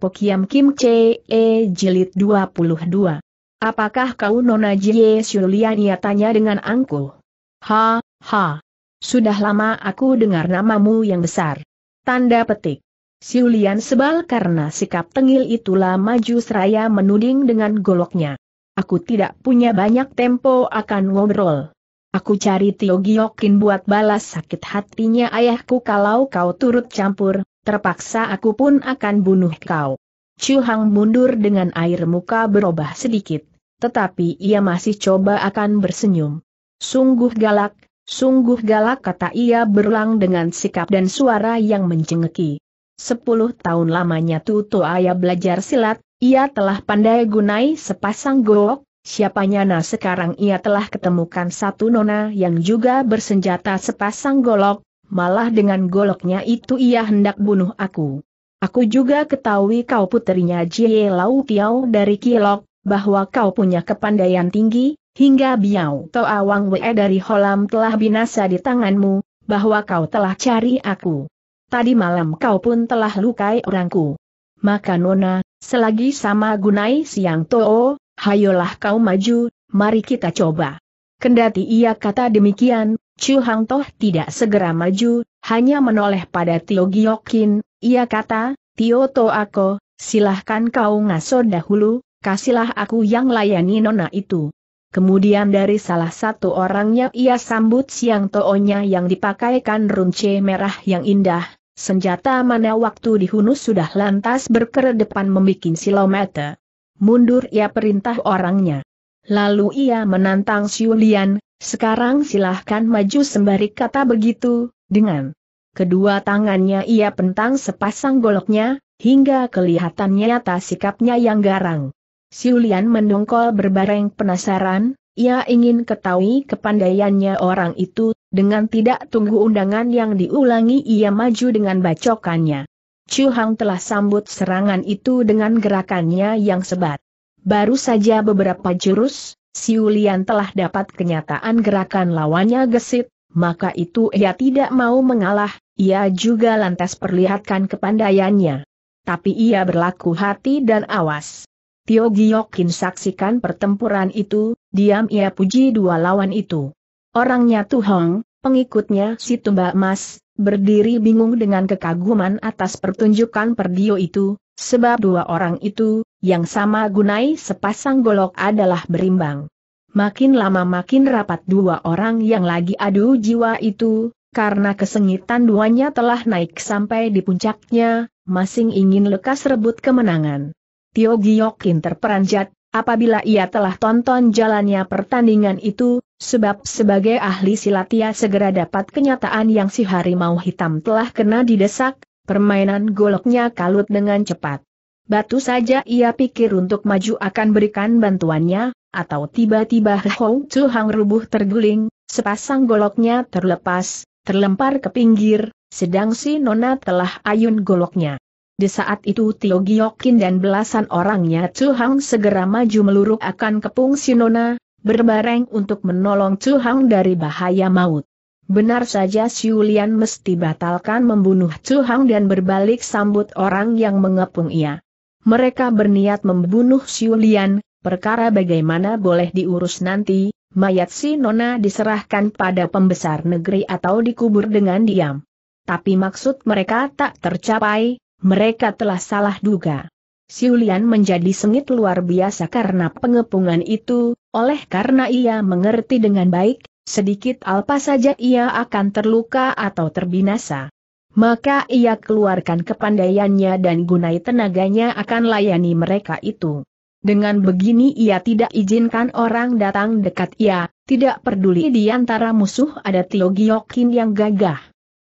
Pokiam Kim Che E Jilid 22. Apakah kau Nona Jie Shulian tanya dengan angkuh? Ha, ha. Sudah lama aku dengar namamu yang besar. Tanda petik. Siulian sebal karena sikap tengil itulah maju seraya menuding dengan goloknya. Aku tidak punya banyak tempo akan ngobrol. Aku cari Tio Giokin buat balas sakit hatinya ayahku kalau kau turut campur, terpaksa aku pun akan bunuh kau. Chu Hang mundur dengan air muka berubah sedikit, tetapi ia masih coba akan bersenyum. Sungguh galak, sungguh galak kata ia berulang dengan sikap dan suara yang mencengeki. Sepuluh tahun lamanya Tuto Ayah belajar silat, ia telah pandai gunai sepasang gook, siapanya nah sekarang ia telah ketemukan satu nona yang juga bersenjata sepasang golok, malah dengan goloknya itu ia hendak bunuh aku. Aku juga ketahui kau puterinya Jie Lau Tiao dari Kilok, bahwa kau punya kepandaian tinggi, hingga Biao To Awang We dari Holam telah binasa di tanganmu, bahwa kau telah cari aku. Tadi malam kau pun telah lukai orangku. Maka Nona, selagi sama gunai siang Too, hayolah kau maju, mari kita coba. Kendati ia kata demikian, Chu Hang Toh tidak segera maju, hanya menoleh pada Tio Giokin, ia kata, Tio To Ako, silahkan kau ngaso dahulu, kasihlah aku yang layani nona itu. Kemudian dari salah satu orangnya ia sambut siang toonya yang dipakaikan runce merah yang indah, senjata mana waktu dihunus sudah lantas berkeredepan membikin silometer. Mundur ia perintah orangnya. Lalu ia menantang Siulian, sekarang silahkan maju sembari kata begitu, dengan kedua tangannya ia pentang sepasang goloknya, hingga kelihatannya nyata sikapnya yang garang. Siulian mendongkol berbareng penasaran, ia ingin ketahui kepandaiannya orang itu, dengan tidak tunggu undangan yang diulangi ia maju dengan bacokannya. Chu Hang telah sambut serangan itu dengan gerakannya yang sebat. Baru saja beberapa jurus, Siulian telah dapat kenyataan gerakan lawannya gesit, maka itu ia tidak mau mengalah, ia juga lantas perlihatkan kepandaiannya. Tapi ia berlaku hati dan awas. Tio Giokin saksikan pertempuran itu, diam ia puji dua lawan itu. Orangnya Tuhong, pengikutnya si Tumba Emas, berdiri bingung dengan kekaguman atas pertunjukan perdio itu, sebab dua orang itu, yang sama gunai sepasang golok adalah berimbang. Makin lama makin rapat dua orang yang lagi adu jiwa itu, karena kesengitan duanya telah naik sampai di puncaknya, masing ingin lekas rebut kemenangan. Tio Giokin terperanjat, apabila ia telah tonton jalannya pertandingan itu, sebab sebagai ahli silat ia segera dapat kenyataan yang si harimau hitam telah kena didesak, permainan goloknya kalut dengan cepat. Batu saja ia pikir untuk maju akan berikan bantuannya, atau tiba-tiba Hou Hang rubuh terguling, sepasang goloknya terlepas, terlempar ke pinggir, sedang si Nona telah ayun goloknya. Di saat itu Tio Giokin dan belasan orangnya Chu Hang segera maju meluruk akan kepung si Nona, berbareng untuk menolong Chu Hang dari bahaya maut. Benar saja Siulian mesti batalkan membunuh Chu Hang dan berbalik sambut orang yang mengepung ia mereka berniat membunuh Siulian, perkara bagaimana boleh diurus nanti, mayat si Nona diserahkan pada pembesar negeri atau dikubur dengan diam. Tapi maksud mereka tak tercapai, mereka telah salah duga. Siulian menjadi sengit luar biasa karena pengepungan itu, oleh karena ia mengerti dengan baik, sedikit alpa saja ia akan terluka atau terbinasa maka ia keluarkan kepandaiannya dan gunai tenaganya akan layani mereka itu. Dengan begini ia tidak izinkan orang datang dekat ia, tidak peduli di antara musuh ada Tio Giokin yang gagah.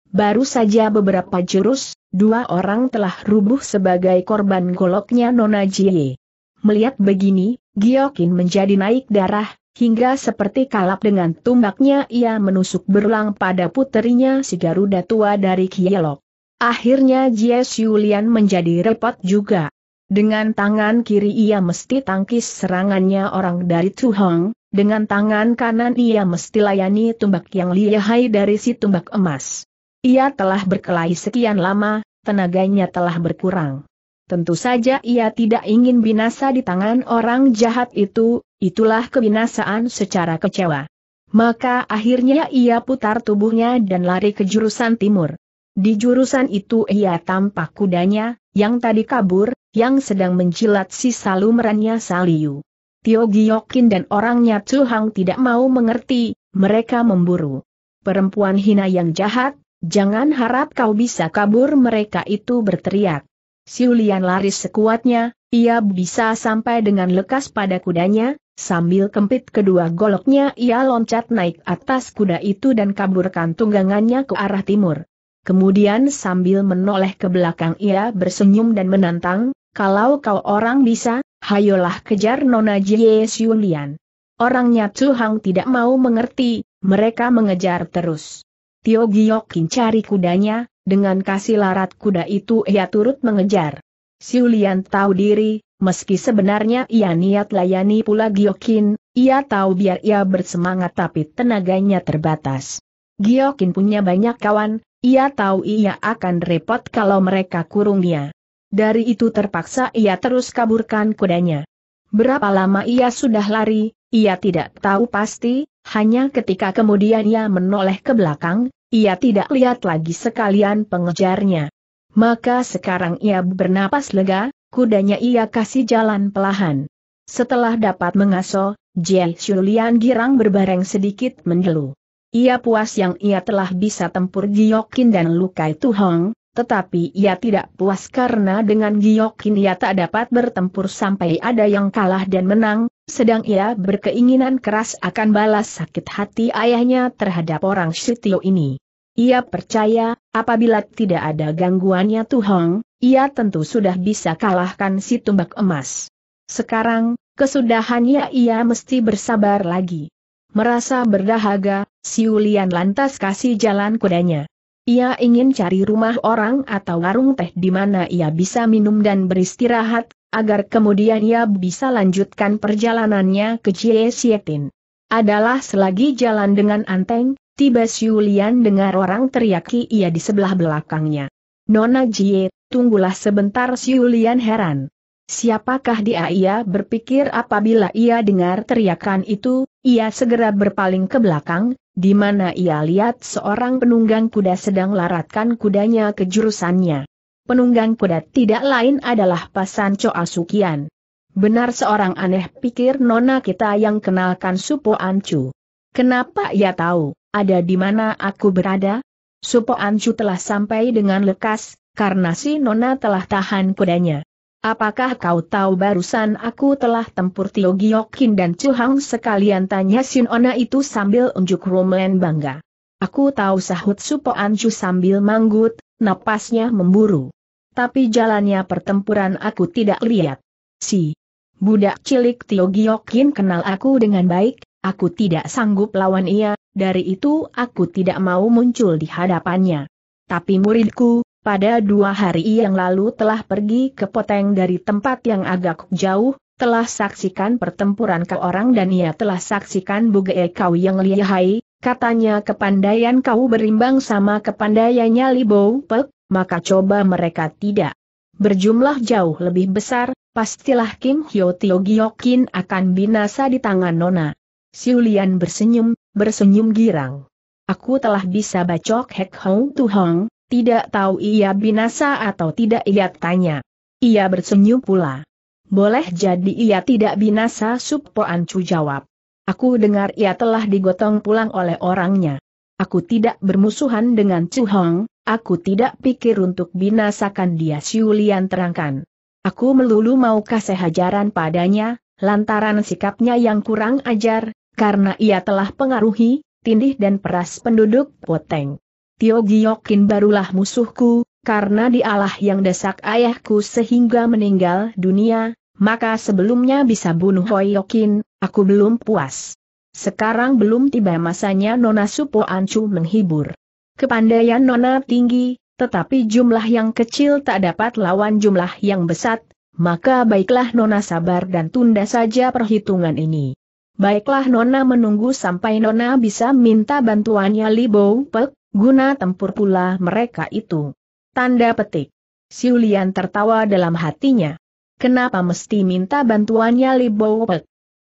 Baru saja beberapa jurus, dua orang telah rubuh sebagai korban goloknya Nona Jie. Melihat begini, Giokin menjadi naik darah, Hingga seperti kalap dengan tumbaknya ia menusuk berulang pada puterinya si Garuda tua dari Kielok. Akhirnya Jie Lian menjadi repot juga. Dengan tangan kiri ia mesti tangkis serangannya orang dari Hong, dengan tangan kanan ia mesti layani tumbak yang lihai dari si tumbak emas. Ia telah berkelahi sekian lama, tenaganya telah berkurang. Tentu saja ia tidak ingin binasa di tangan orang jahat itu, itulah kebinasaan secara kecewa. Maka akhirnya ia putar tubuhnya dan lari ke jurusan timur. Di jurusan itu ia tampak kudanya, yang tadi kabur, yang sedang menjilat sisa lumerannya Saliu. Tio Giokin dan orangnya Hang tidak mau mengerti, mereka memburu. Perempuan hina yang jahat, jangan harap kau bisa kabur mereka itu berteriak. Siulian lari sekuatnya, ia bisa sampai dengan lekas pada kudanya, Sambil kempit kedua goloknya ia loncat naik atas kuda itu dan kaburkan tunggangannya ke arah timur. Kemudian sambil menoleh ke belakang ia bersenyum dan menantang, kalau kau orang bisa, hayolah kejar Nona Jie Xiulian. Orangnya Chu Hang tidak mau mengerti, mereka mengejar terus. Tio Giok cari kudanya, dengan kasih larat kuda itu ia turut mengejar. Xiulian tahu diri, meski sebenarnya ia niat layani pula Giokin, ia tahu biar ia bersemangat tapi tenaganya terbatas. Giokin punya banyak kawan, ia tahu ia akan repot kalau mereka kurung dia. Dari itu terpaksa ia terus kaburkan kudanya. Berapa lama ia sudah lari, ia tidak tahu pasti, hanya ketika kemudian ia menoleh ke belakang, ia tidak lihat lagi sekalian pengejarnya. Maka sekarang ia bernapas lega, kudanya ia kasih jalan pelahan. Setelah dapat mengaso, Jie Shulian girang berbareng sedikit mendelu. Ia puas yang ia telah bisa tempur Giokin dan Lukai Tuhong, tetapi ia tidak puas karena dengan Giokin ia tak dapat bertempur sampai ada yang kalah dan menang, sedang ia berkeinginan keras akan balas sakit hati ayahnya terhadap orang Shitio ini. Ia percaya, apabila tidak ada gangguannya Tuhong, ia tentu sudah bisa kalahkan si tumbak emas. Sekarang, kesudahannya ia mesti bersabar lagi. Merasa berdahaga, si Ulian lantas kasih jalan kudanya. Ia ingin cari rumah orang atau warung teh di mana ia bisa minum dan beristirahat, agar kemudian ia bisa lanjutkan perjalanannya ke Jie Sietin. Adalah selagi jalan dengan anteng, tiba si Ulian dengar orang teriaki ia di sebelah belakangnya. Nona Jie, Tunggulah sebentar Siulian heran. Siapakah dia ia berpikir apabila ia dengar teriakan itu, ia segera berpaling ke belakang, di mana ia lihat seorang penunggang kuda sedang laratkan kudanya ke jurusannya. Penunggang kuda tidak lain adalah Pasan Coa Sukian. Benar seorang aneh pikir nona kita yang kenalkan Supo Ancu. Kenapa ia tahu, ada di mana aku berada? Supo Ancu telah sampai dengan lekas, karena si Nona telah tahan kudanya. Apakah kau tahu barusan aku telah tempur Tio Giokin dan Hang sekalian tanya si Nona itu sambil unjuk dan bangga. Aku tahu sahut Supo Anju sambil manggut, napasnya memburu. Tapi jalannya pertempuran aku tidak lihat. Si budak cilik Tio Giokin kenal aku dengan baik, aku tidak sanggup lawan ia, dari itu aku tidak mau muncul di hadapannya. Tapi muridku, pada dua hari yang lalu telah pergi ke Poteng dari tempat yang agak jauh, telah saksikan pertempuran ke orang dan ia telah saksikan Bugee kau yang lihai, katanya kepandaian kau berimbang sama kepandaiannya Libo Pek, maka coba mereka tidak berjumlah jauh lebih besar, pastilah Kim Hyo Tio Giyokin akan binasa di tangan Nona. Siulian bersenyum, bersenyum girang. Aku telah bisa bacok Hek Hong Tu Hong, tidak tahu ia binasa atau tidak ia tanya. Ia bersenyum pula. Boleh jadi ia tidak binasa Supo Ancu jawab. Aku dengar ia telah digotong pulang oleh orangnya. Aku tidak bermusuhan dengan Chu Hong, aku tidak pikir untuk binasakan dia Siulian terangkan. Aku melulu mau kasih hajaran padanya, lantaran sikapnya yang kurang ajar, karena ia telah pengaruhi, tindih dan peras penduduk Poteng. Tio Giokin barulah musuhku, karena dialah yang desak ayahku sehingga meninggal dunia, maka sebelumnya bisa bunuh Hoyokin, aku belum puas. Sekarang belum tiba masanya Nona Supo Ancu menghibur. Kepandaian Nona tinggi, tetapi jumlah yang kecil tak dapat lawan jumlah yang besar, maka baiklah Nona sabar dan tunda saja perhitungan ini. Baiklah Nona menunggu sampai Nona bisa minta bantuannya Bo Pek, Guna tempur pula mereka itu. Tanda petik. Siulian tertawa dalam hatinya. Kenapa mesti minta bantuannya Li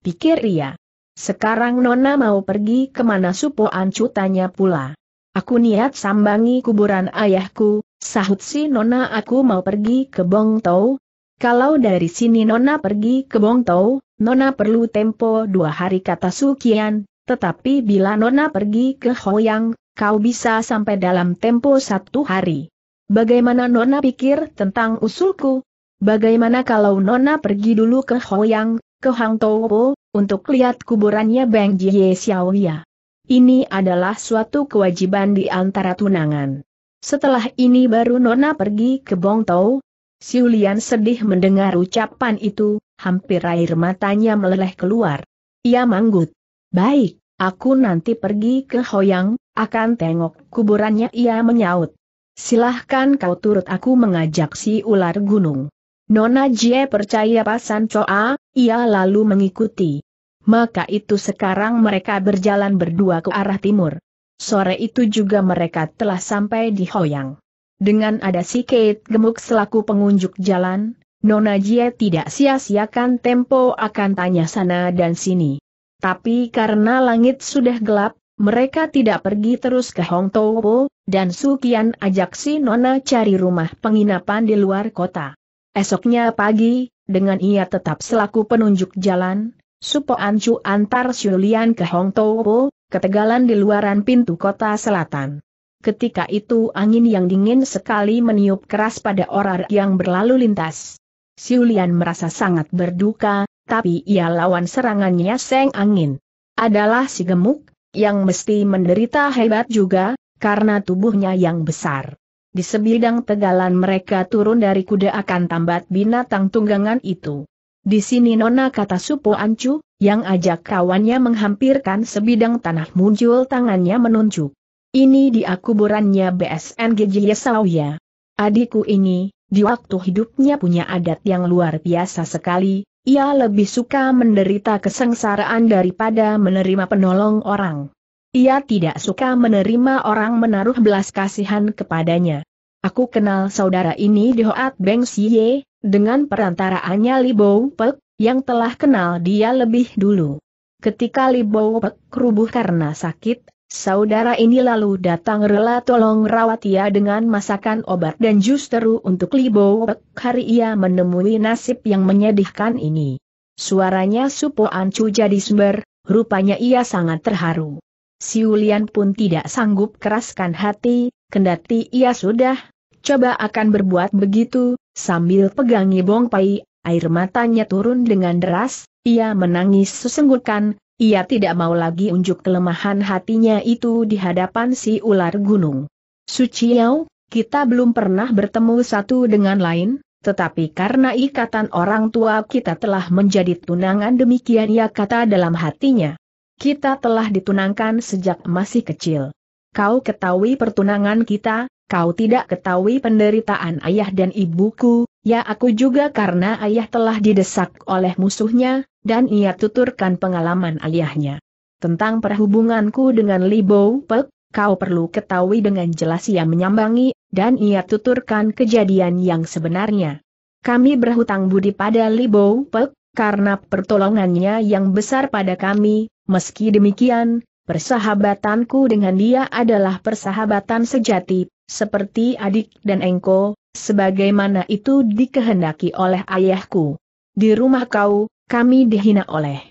Pikir ia. Sekarang Nona mau pergi kemana Supo Ancu tanya pula. Aku niat sambangi kuburan ayahku, sahut si Nona aku mau pergi ke Bong Tau. Kalau dari sini Nona pergi ke Bong Tau, Nona perlu tempo dua hari kata Sukian, tetapi bila Nona pergi ke Hoyang, kau bisa sampai dalam tempo satu hari. Bagaimana Nona pikir tentang usulku? Bagaimana kalau Nona pergi dulu ke Hoyang, ke Hang Towo, untuk lihat kuburannya Bang Jie Xiaoya? Ini adalah suatu kewajiban di antara tunangan. Setelah ini baru Nona pergi ke Bong Tau. Siulian sedih mendengar ucapan itu, hampir air matanya meleleh keluar. Ia manggut. Baik, aku nanti pergi ke Hoyang, akan tengok kuburannya ia menyaut. Silahkan kau turut aku mengajak si ular gunung. Nona Jie percaya pasan Choa, ia lalu mengikuti. Maka itu sekarang mereka berjalan berdua ke arah timur. Sore itu juga mereka telah sampai di Hoyang. Dengan ada si Kate gemuk selaku pengunjuk jalan, Nona Jie tidak sia-siakan tempo akan tanya sana dan sini. Tapi karena langit sudah gelap, mereka tidak pergi terus ke Hong Towo, dan Sukian ajak si Nona cari rumah penginapan di luar kota. Esoknya pagi, dengan ia tetap selaku penunjuk jalan, Supo Ancu antar Sulian ke Hong Towo, ketegalan di luaran pintu kota selatan. Ketika itu angin yang dingin sekali meniup keras pada orang yang berlalu lintas. Siulian merasa sangat berduka, tapi ia lawan serangannya seng angin. Adalah si gemuk, yang mesti menderita hebat juga, karena tubuhnya yang besar. Di sebidang tegalan mereka turun dari kuda akan tambat binatang tunggangan itu. Di sini Nona kata Supo Ancu, yang ajak kawannya menghampirkan sebidang tanah muncul tangannya menunjuk. Ini di akuburannya BSNG Sauya. Adikku ini, di waktu hidupnya punya adat yang luar biasa sekali, ia lebih suka menderita kesengsaraan daripada menerima penolong orang. Ia tidak suka menerima orang menaruh belas kasihan kepadanya. Aku kenal saudara ini di Hoat Beng Siye, dengan perantaraannya Li Bou Pek, yang telah kenal dia lebih dulu. Ketika Li Bou Pek rubuh karena sakit, Saudara ini lalu datang rela tolong rawat ia dengan masakan obat dan justru untuk Libo hari ia menemui nasib yang menyedihkan ini. Suaranya Supo Ancu jadi sumber, rupanya ia sangat terharu. Si Siulian pun tidak sanggup keraskan hati, kendati ia sudah, coba akan berbuat begitu, sambil pegangi bongpai, air matanya turun dengan deras, ia menangis sesenggukan, ia tidak mau lagi unjuk kelemahan hatinya itu di hadapan si ular gunung. Suciau, kita belum pernah bertemu satu dengan lain, tetapi karena ikatan orang tua kita telah menjadi tunangan demikian ia kata dalam hatinya. Kita telah ditunangkan sejak masih kecil. Kau ketahui pertunangan kita, kau tidak ketahui penderitaan ayah dan ibuku, Ya aku juga karena ayah telah didesak oleh musuhnya, dan ia tuturkan pengalaman ayahnya. Tentang perhubunganku dengan Libo Pek, kau perlu ketahui dengan jelas ia menyambangi, dan ia tuturkan kejadian yang sebenarnya. Kami berhutang budi pada Libo Pek, karena pertolongannya yang besar pada kami, meski demikian, persahabatanku dengan dia adalah persahabatan sejati, seperti adik dan engko, sebagaimana itu dikehendaki oleh ayahku. Di rumah kau, kami dihina oleh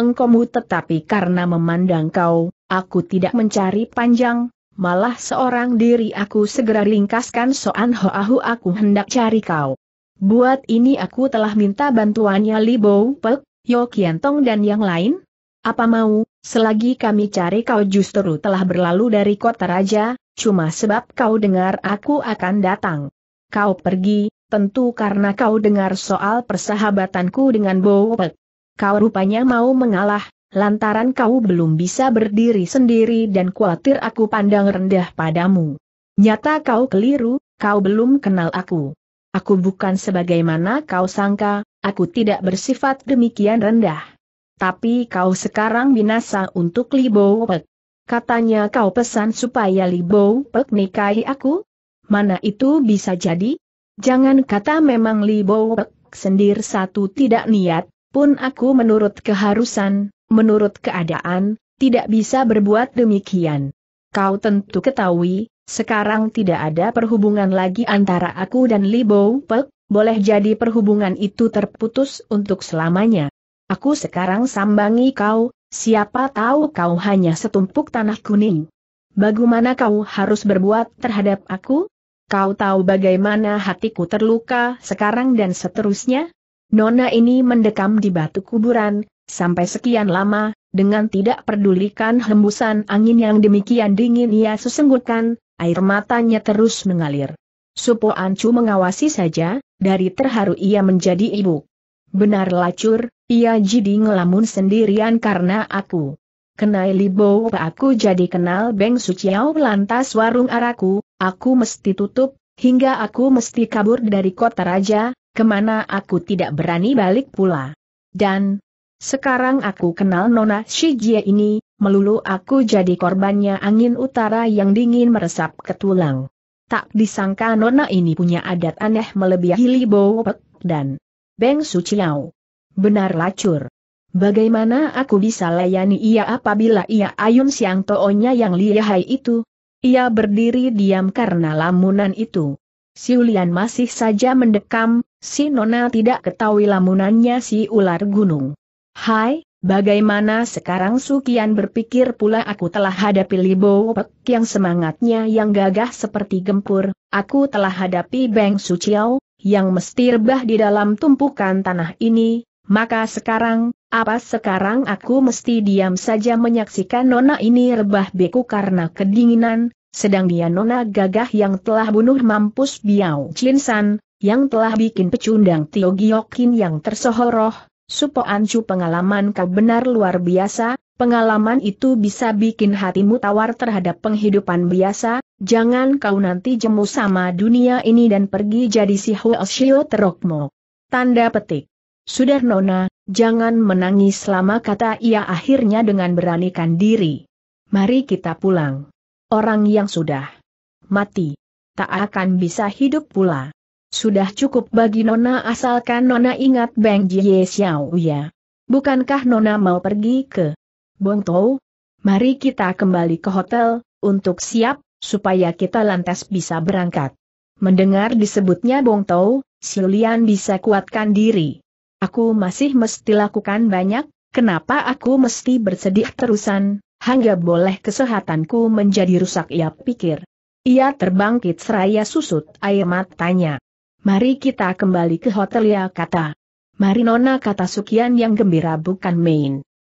engkau. tetapi karena memandang kau, aku tidak mencari panjang, malah seorang diri aku segera ringkaskan soan hoahu aku hendak cari kau. Buat ini aku telah minta bantuannya Li Bou Pek, Yo Tong dan yang lain. Apa mau, selagi kami cari kau justru telah berlalu dari kota raja, cuma sebab kau dengar aku akan datang. Kau pergi, tentu karena kau dengar soal persahabatanku dengan Bowek. Kau rupanya mau mengalah, lantaran kau belum bisa berdiri sendiri dan khawatir aku pandang rendah padamu. Nyata kau keliru, kau belum kenal aku. Aku bukan sebagaimana kau sangka, aku tidak bersifat demikian rendah. Tapi kau sekarang binasa untuk Li Bowek. Katanya kau pesan supaya Li Bowek nikahi aku? mana itu bisa jadi? Jangan kata memang Li Bowek sendir satu tidak niat, pun aku menurut keharusan, menurut keadaan, tidak bisa berbuat demikian. Kau tentu ketahui, sekarang tidak ada perhubungan lagi antara aku dan Li Bowek, boleh jadi perhubungan itu terputus untuk selamanya. Aku sekarang sambangi kau, siapa tahu kau hanya setumpuk tanah kuning. Bagaimana kau harus berbuat terhadap aku? kau tahu bagaimana hatiku terluka sekarang dan seterusnya? Nona ini mendekam di batu kuburan, sampai sekian lama, dengan tidak pedulikan hembusan angin yang demikian dingin ia sesungguhkan, air matanya terus mengalir. Supo Ancu mengawasi saja, dari terharu ia menjadi ibu. Benar lacur, ia jadi ngelamun sendirian karena aku kenai Libo aku jadi kenal Beng Suciao lantas warung araku, aku mesti tutup, hingga aku mesti kabur dari kota raja, kemana aku tidak berani balik pula. Dan, sekarang aku kenal Nona Shijie ini, melulu aku jadi korbannya angin utara yang dingin meresap ke tulang. Tak disangka Nona ini punya adat aneh melebihi Libo dan Beng Suciao. Benar lacur. Bagaimana aku bisa layani ia apabila ia ayun siang toonya yang lihai itu? Ia berdiri diam karena lamunan itu. Si Siulian masih saja mendekam, si Nona tidak ketahui lamunannya si ular gunung. Hai, bagaimana sekarang Sukian berpikir pula aku telah hadapi Libo Pek yang semangatnya yang gagah seperti gempur, aku telah hadapi Beng Suciao, yang mesti rebah di dalam tumpukan tanah ini, maka sekarang, apa sekarang aku mesti diam saja menyaksikan nona ini rebah beku karena kedinginan, sedang dia nona gagah yang telah bunuh mampus Biao Chinsan, yang telah bikin pecundang Tio Giokin yang tersohoroh, Supo Ancu pengalaman kau benar luar biasa, pengalaman itu bisa bikin hatimu tawar terhadap penghidupan biasa, jangan kau nanti jemu sama dunia ini dan pergi jadi si Huo Terokmo. Tanda petik. Sudah Nona, Jangan menangis selama kata ia akhirnya dengan beranikan diri. Mari kita pulang. Orang yang sudah mati, tak akan bisa hidup pula. Sudah cukup bagi Nona asalkan Nona ingat Beng Jie Xiao ya. Bukankah Nona mau pergi ke Bong Tau? Mari kita kembali ke hotel, untuk siap, supaya kita lantas bisa berangkat. Mendengar disebutnya Bong Tau, Silian bisa kuatkan diri. Aku masih mesti lakukan banyak, kenapa aku mesti bersedih terusan, hingga boleh kesehatanku menjadi rusak ia pikir. Ia terbangkit seraya susut air matanya. Mari kita kembali ke hotel ya kata. Mari nona kata Sukian yang gembira bukan main.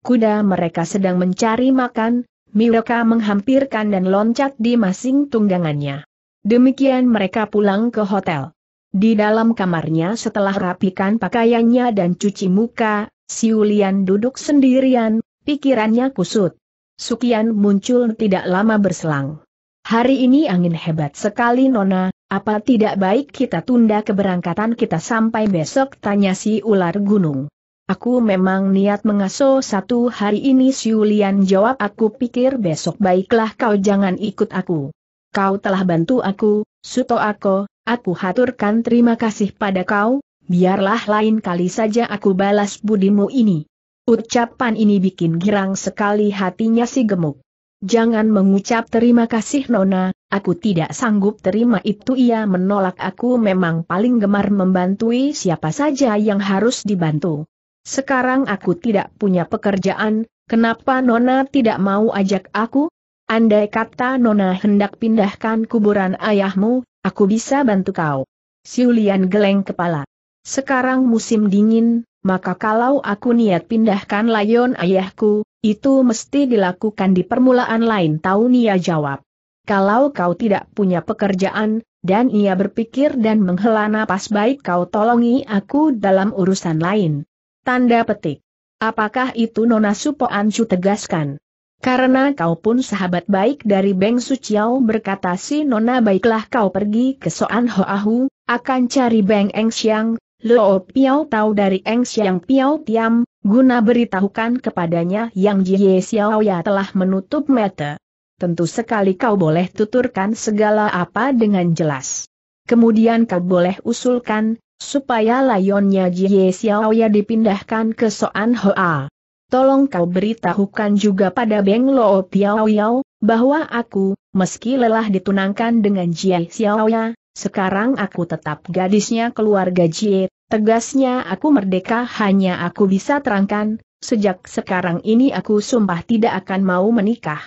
Kuda mereka sedang mencari makan, Miroka menghampirkan dan loncat di masing tunggangannya. Demikian mereka pulang ke hotel. Di dalam kamarnya setelah rapikan pakaiannya dan cuci muka, Siulian duduk sendirian, pikirannya kusut. Sukian muncul tidak lama berselang. Hari ini angin hebat sekali Nona, apa tidak baik kita tunda keberangkatan kita sampai besok tanya si ular gunung. Aku memang niat mengaso satu hari ini Siulian jawab aku pikir besok baiklah kau jangan ikut aku kau telah bantu aku, Suto Ako, aku haturkan terima kasih pada kau, biarlah lain kali saja aku balas budimu ini. Ucapan ini bikin girang sekali hatinya si gemuk. Jangan mengucap terima kasih Nona, aku tidak sanggup terima itu ia menolak aku memang paling gemar membantui siapa saja yang harus dibantu. Sekarang aku tidak punya pekerjaan, kenapa Nona tidak mau ajak aku? Andai kata Nona hendak pindahkan kuburan ayahmu, aku bisa bantu kau. Siulian geleng kepala. Sekarang musim dingin, maka kalau aku niat pindahkan layon ayahku, itu mesti dilakukan di permulaan lain tahun. Ia jawab. Kalau kau tidak punya pekerjaan, dan ia berpikir dan menghela napas baik kau tolongi aku dalam urusan lain. Tanda petik. Apakah itu Nona Supo Ancu tegaskan? Karena kau pun sahabat baik dari Beng Suciao berkata si Nona baiklah kau pergi ke Soan Hoahu, akan cari Beng Eng Xiang, Lo Piao tahu dari Eng Xiang Piao Tiam, guna beritahukan kepadanya yang Jie Xiao Ya telah menutup mata. Tentu sekali kau boleh tuturkan segala apa dengan jelas. Kemudian kau boleh usulkan, supaya layonnya Jie Xiao Ya dipindahkan ke Soan Hoa tolong kau beritahukan juga pada Beng Lo Tiao Yao, bahwa aku, meski lelah ditunangkan dengan Jie Xiaoya, sekarang aku tetap gadisnya keluarga Jie, tegasnya aku merdeka hanya aku bisa terangkan, sejak sekarang ini aku sumpah tidak akan mau menikah.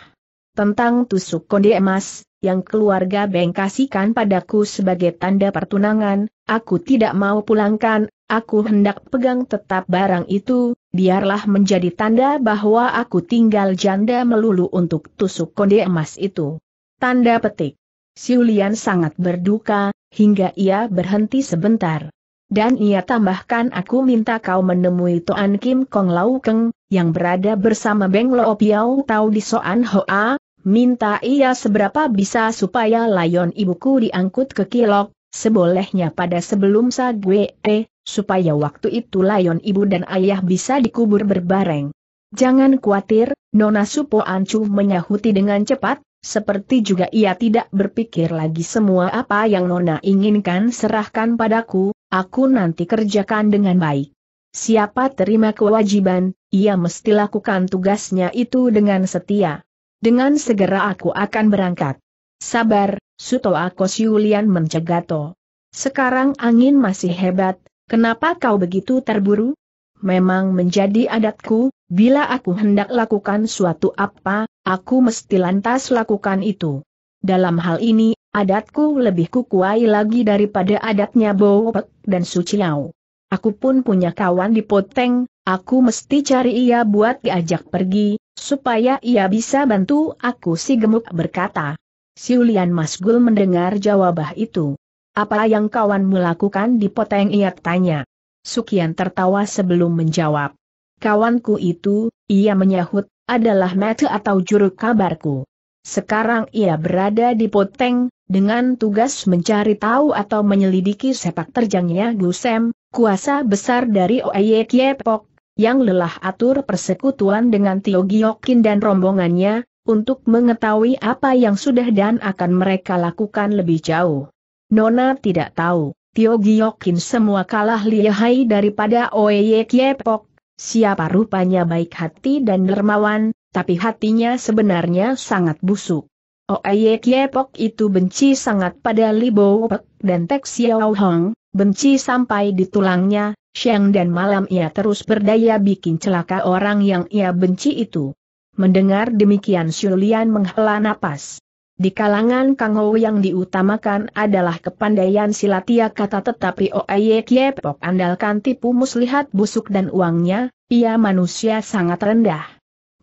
Tentang tusuk konde emas, yang keluarga Beng kasihkan padaku sebagai tanda pertunangan, aku tidak mau pulangkan, aku hendak pegang tetap barang itu, biarlah menjadi tanda bahwa aku tinggal janda melulu untuk tusuk konde emas itu. Tanda petik. Siulian sangat berduka, hingga ia berhenti sebentar. Dan ia tambahkan aku minta kau menemui Toan Kim Kong Lau Keng, yang berada bersama Beng Lo Piao Tau di Soan Hoa, minta ia seberapa bisa supaya layon ibuku diangkut ke Kilok, Sebolehnya pada sebelum Sagwe, eh, supaya waktu itu layon ibu dan ayah bisa dikubur berbareng. Jangan khawatir, Nona Supo Ancu menyahuti dengan cepat, seperti juga ia tidak berpikir lagi semua apa yang Nona inginkan serahkan padaku, aku nanti kerjakan dengan baik. Siapa terima kewajiban, ia mesti lakukan tugasnya itu dengan setia. Dengan segera aku akan berangkat. Sabar, Sutoa Yulian mencegato. Sekarang angin masih hebat, kenapa kau begitu terburu? Memang menjadi adatku, bila aku hendak lakukan suatu apa, aku mesti lantas lakukan itu. Dalam hal ini, adatku lebih kukuai lagi daripada adatnya Bowopek dan Suciau. Aku pun punya kawan di Poteng, aku mesti cari ia buat diajak pergi, supaya ia bisa bantu aku si gemuk berkata. Siulian Masgul mendengar jawabah itu. Apa yang kawanmu lakukan di poteng ia tanya. Sukian tertawa sebelum menjawab. Kawanku itu, ia menyahut, adalah mata atau juru kabarku. Sekarang ia berada di poteng, dengan tugas mencari tahu atau menyelidiki sepak terjangnya Gusem, kuasa besar dari Oye Kiepok, yang lelah atur persekutuan dengan Tio Giokin dan rombongannya, untuk mengetahui apa yang sudah dan akan mereka lakukan lebih jauh. Nona tidak tahu, Tio Giokin semua kalah lihai daripada Oeye Kiepok, siapa rupanya baik hati dan dermawan, tapi hatinya sebenarnya sangat busuk. Oeye Kiepok itu benci sangat pada Li Pek dan Tek Xiao Hong, benci sampai di tulangnya, siang dan malam ia terus berdaya bikin celaka orang yang ia benci itu. Mendengar demikian Shulian menghela napas. Di kalangan Kang Ho yang diutamakan adalah kepandaian silatia kata tetapi Oye Kiepok andalkan tipu muslihat busuk dan uangnya, ia manusia sangat rendah.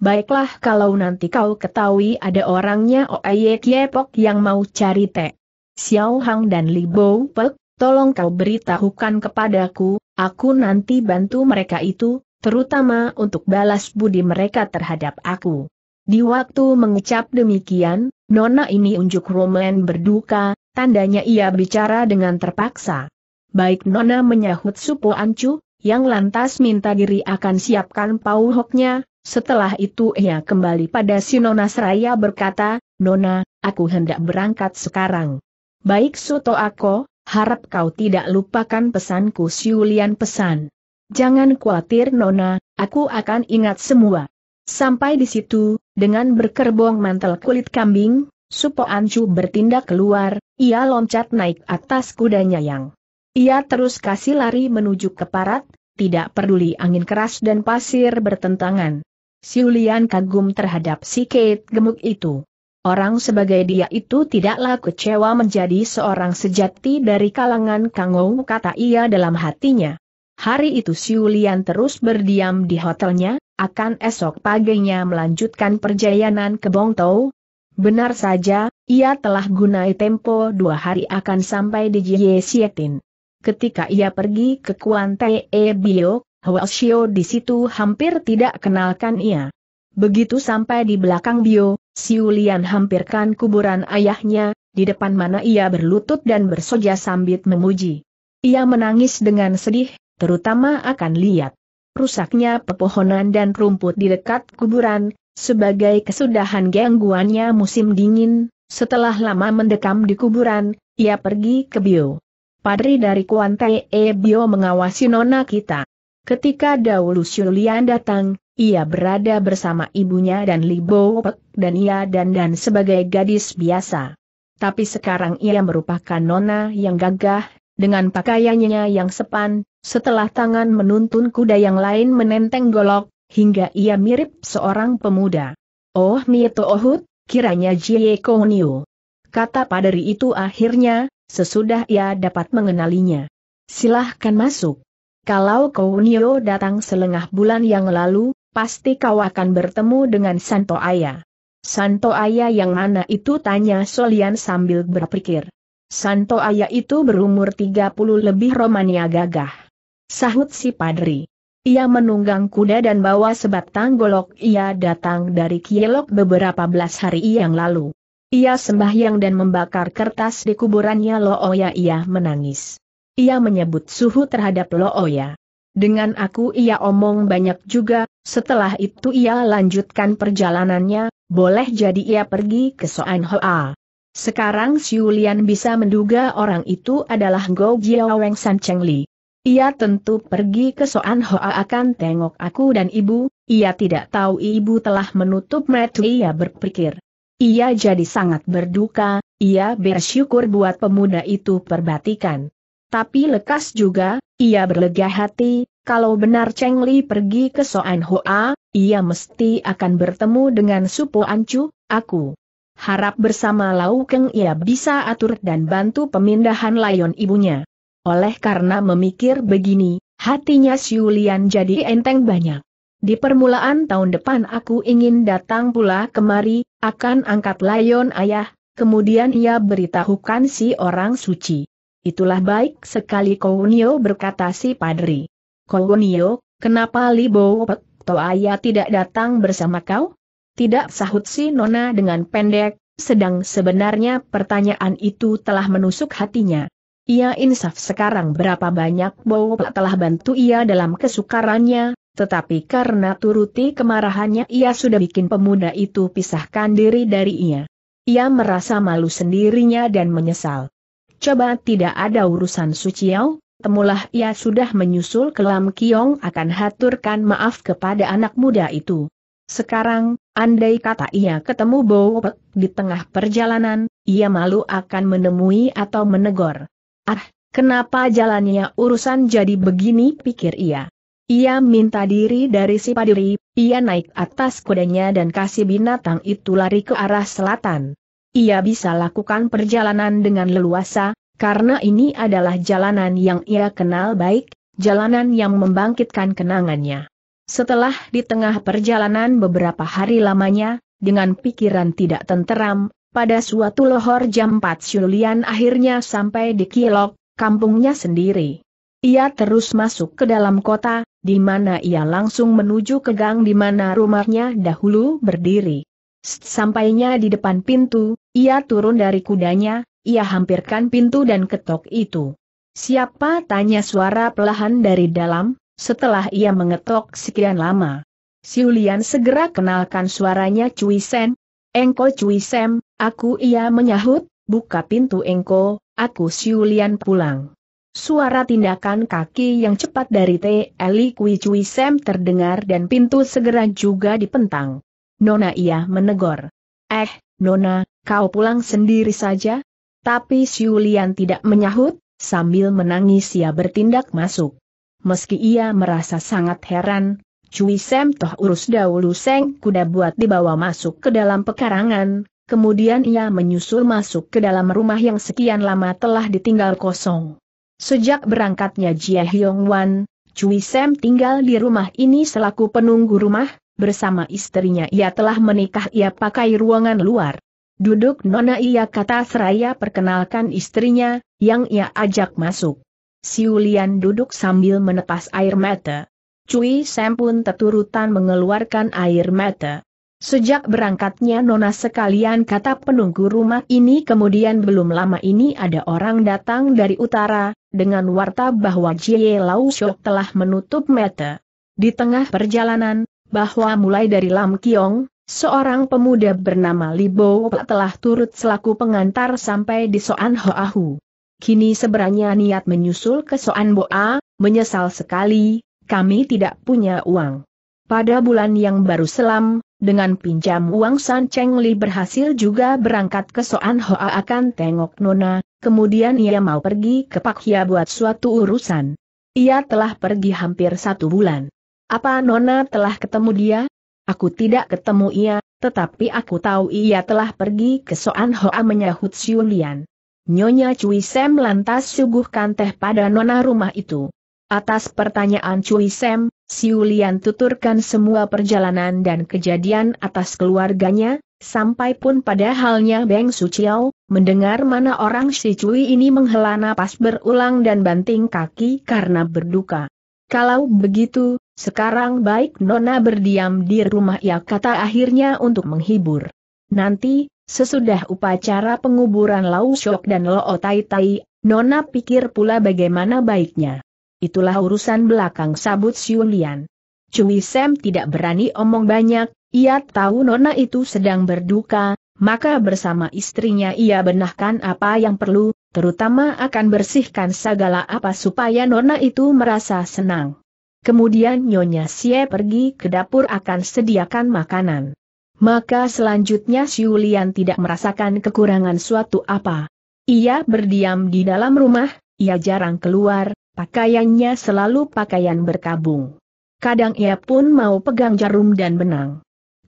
Baiklah kalau nanti kau ketahui ada orangnya Oye Kiepok yang mau cari teh. Xiao Hang dan Li Bo Pek, tolong kau beritahukan kepadaku, aku nanti bantu mereka itu, terutama untuk balas budi mereka terhadap aku. Di waktu mengecap demikian, Nona ini unjuk Roman berduka, tandanya ia bicara dengan terpaksa. Baik Nona menyahut Supo Ancu, yang lantas minta diri akan siapkan pauhoknya, setelah itu ia kembali pada si Nona Seraya berkata, Nona, aku hendak berangkat sekarang. Baik Suto Ako, harap kau tidak lupakan pesanku Siulian pesan. Jangan khawatir Nona, aku akan ingat semua. Sampai di situ, dengan berkerbong mantel kulit kambing, Supo Anju bertindak keluar, ia loncat naik atas kudanya yang. Ia terus kasih lari menuju ke parat, tidak peduli angin keras dan pasir bertentangan. Siulian kagum terhadap si Kate gemuk itu. Orang sebagai dia itu tidaklah kecewa menjadi seorang sejati dari kalangan Kangou kata ia dalam hatinya. Hari itu Siulian terus berdiam di hotelnya, akan esok paginya melanjutkan perjalanan ke Bongtou. Benar saja, ia telah gunai tempo dua hari akan sampai di Jie Sietin. Ketika ia pergi ke Kuan Te e Bio, Xiao di situ hampir tidak kenalkan ia. Begitu sampai di belakang Bio, Siulian hampirkan kuburan ayahnya, di depan mana ia berlutut dan bersoja sambil memuji. Ia menangis dengan sedih, terutama akan lihat rusaknya pepohonan dan rumput di dekat kuburan, sebagai kesudahan gangguannya musim dingin, setelah lama mendekam di kuburan, ia pergi ke Bio. Padri dari Kuantai E eh, Bio mengawasi nona kita. Ketika dahulu Shulian datang, ia berada bersama ibunya dan Libo Pek dan ia dan dan sebagai gadis biasa. Tapi sekarang ia merupakan nona yang gagah, dengan pakaiannya yang sepan, setelah tangan menuntun kuda yang lain menenteng golok, hingga ia mirip seorang pemuda. Oh Mieto Ohut, kiranya Jie Konio. Kata padari itu akhirnya, sesudah ia dapat mengenalinya. Silahkan masuk. Kalau Kounio datang selengah bulan yang lalu, pasti kau akan bertemu dengan Santo Aya. Santo Aya yang mana itu tanya Solian sambil berpikir. Santo ayah itu berumur 30 lebih Romania gagah. Sahut si padri. Ia menunggang kuda dan bawa sebatang golok ia datang dari Kielok beberapa belas hari yang lalu. Ia sembahyang dan membakar kertas di kuburannya Looya ia menangis. Ia menyebut suhu terhadap Looya. Dengan aku ia omong banyak juga, setelah itu ia lanjutkan perjalanannya, boleh jadi ia pergi ke Soan Hoa. Sekarang Xiu Lian bisa menduga orang itu adalah Go Jiaweng San Cheng Li. Ia tentu pergi ke Soan Hoa akan tengok aku dan ibu, ia tidak tahu ibu telah menutup mata ia berpikir. Ia jadi sangat berduka, ia bersyukur buat pemuda itu perbatikan. Tapi lekas juga, ia berlega hati, kalau benar Cheng Li pergi ke Soan Hoa, ia mesti akan bertemu dengan Supo Ancu, aku. Harap bersama Lau Keng ia bisa atur dan bantu pemindahan layon ibunya. Oleh karena memikir begini, hatinya Siulian jadi enteng banyak. Di permulaan tahun depan aku ingin datang pula kemari, akan angkat layon ayah, kemudian ia beritahukan si orang suci. Itulah baik sekali Kounio berkata si padri. Kounio, kenapa Libo Pek Toaya tidak datang bersama kau? Tidak sahut si Nona dengan pendek, sedang sebenarnya pertanyaan itu telah menusuk hatinya. Ia insaf sekarang berapa banyak bau telah bantu ia dalam kesukarannya, tetapi karena turuti kemarahannya ia sudah bikin pemuda itu pisahkan diri dari ia. Ia merasa malu sendirinya dan menyesal. Coba tidak ada urusan Suciau, temulah ia sudah menyusul kelam Kiong akan haturkan maaf kepada anak muda itu. Sekarang, andai kata ia ketemu Bowe di tengah perjalanan, ia malu akan menemui atau menegur. Ah, kenapa jalannya urusan jadi begini pikir ia. Ia minta diri dari si padiri, ia naik atas kudanya dan kasih binatang itu lari ke arah selatan. Ia bisa lakukan perjalanan dengan leluasa, karena ini adalah jalanan yang ia kenal baik, jalanan yang membangkitkan kenangannya. Setelah di tengah perjalanan beberapa hari lamanya, dengan pikiran tidak tenteram, pada suatu lohor jam 4 Julian akhirnya sampai di Kilok, kampungnya sendiri. Ia terus masuk ke dalam kota, di mana ia langsung menuju ke gang di mana rumahnya dahulu berdiri. Sampainya di depan pintu, ia turun dari kudanya, ia hampirkan pintu dan ketok itu. Siapa tanya suara pelahan dari dalam? setelah ia mengetok sekian lama. Siulian segera kenalkan suaranya Cui Sen. Engko Cui Sem, aku ia menyahut, buka pintu Engko, aku Siulian pulang. Suara tindakan kaki yang cepat dari Eli Kui Cui Sem terdengar dan pintu segera juga dipentang. Nona ia menegur. Eh, Nona, kau pulang sendiri saja? Tapi Siulian tidak menyahut, sambil menangis ia bertindak masuk meski ia merasa sangat heran, Cui Sem toh urus dahulu seng kuda buat dibawa masuk ke dalam pekarangan, kemudian ia menyusul masuk ke dalam rumah yang sekian lama telah ditinggal kosong. Sejak berangkatnya Jia Hyong Wan, Cui Sem tinggal di rumah ini selaku penunggu rumah, bersama istrinya ia telah menikah ia pakai ruangan luar. Duduk nona ia kata seraya perkenalkan istrinya, yang ia ajak masuk. Siulian duduk sambil menepas air mata. Cui Sam pun teturutan mengeluarkan air mata. Sejak berangkatnya Nona sekalian kata penunggu rumah ini kemudian belum lama ini ada orang datang dari utara, dengan warta bahwa Jie Lau Shok telah menutup mata. Di tengah perjalanan, bahwa mulai dari Lam Kiong, seorang pemuda bernama Li Bo telah turut selaku pengantar sampai di Soan Hoahu. Kini seberanya niat menyusul ke Soan Boa, menyesal sekali, kami tidak punya uang. Pada bulan yang baru selam, dengan pinjam uang San Cheng Li berhasil juga berangkat ke Soan Hoa akan tengok Nona, kemudian ia mau pergi ke Pak Hia buat suatu urusan. Ia telah pergi hampir satu bulan. Apa Nona telah ketemu dia? Aku tidak ketemu ia, tetapi aku tahu ia telah pergi ke Soan Hoa menyahut Siulian. Nyonya Cui Sem lantas suguhkan teh pada nona rumah itu. Atas pertanyaan Cui Sem, Siulian tuturkan semua perjalanan dan kejadian atas keluarganya, sampai pun pada halnya Beng Suciao, mendengar mana orang si Cui ini menghela napas berulang dan banting kaki karena berduka. Kalau begitu, sekarang baik Nona berdiam di rumah ya kata akhirnya untuk menghibur. Nanti, Sesudah upacara penguburan Lau Shok dan Lo Tai Tai, Nona pikir pula bagaimana baiknya. Itulah urusan belakang sabut Siulian. Cui Sam tidak berani omong banyak, ia tahu Nona itu sedang berduka, maka bersama istrinya ia benahkan apa yang perlu, terutama akan bersihkan segala apa supaya Nona itu merasa senang. Kemudian Nyonya Sie pergi ke dapur akan sediakan makanan maka selanjutnya Siulian tidak merasakan kekurangan suatu apa. Ia berdiam di dalam rumah, ia jarang keluar, pakaiannya selalu pakaian berkabung. Kadang ia pun mau pegang jarum dan benang.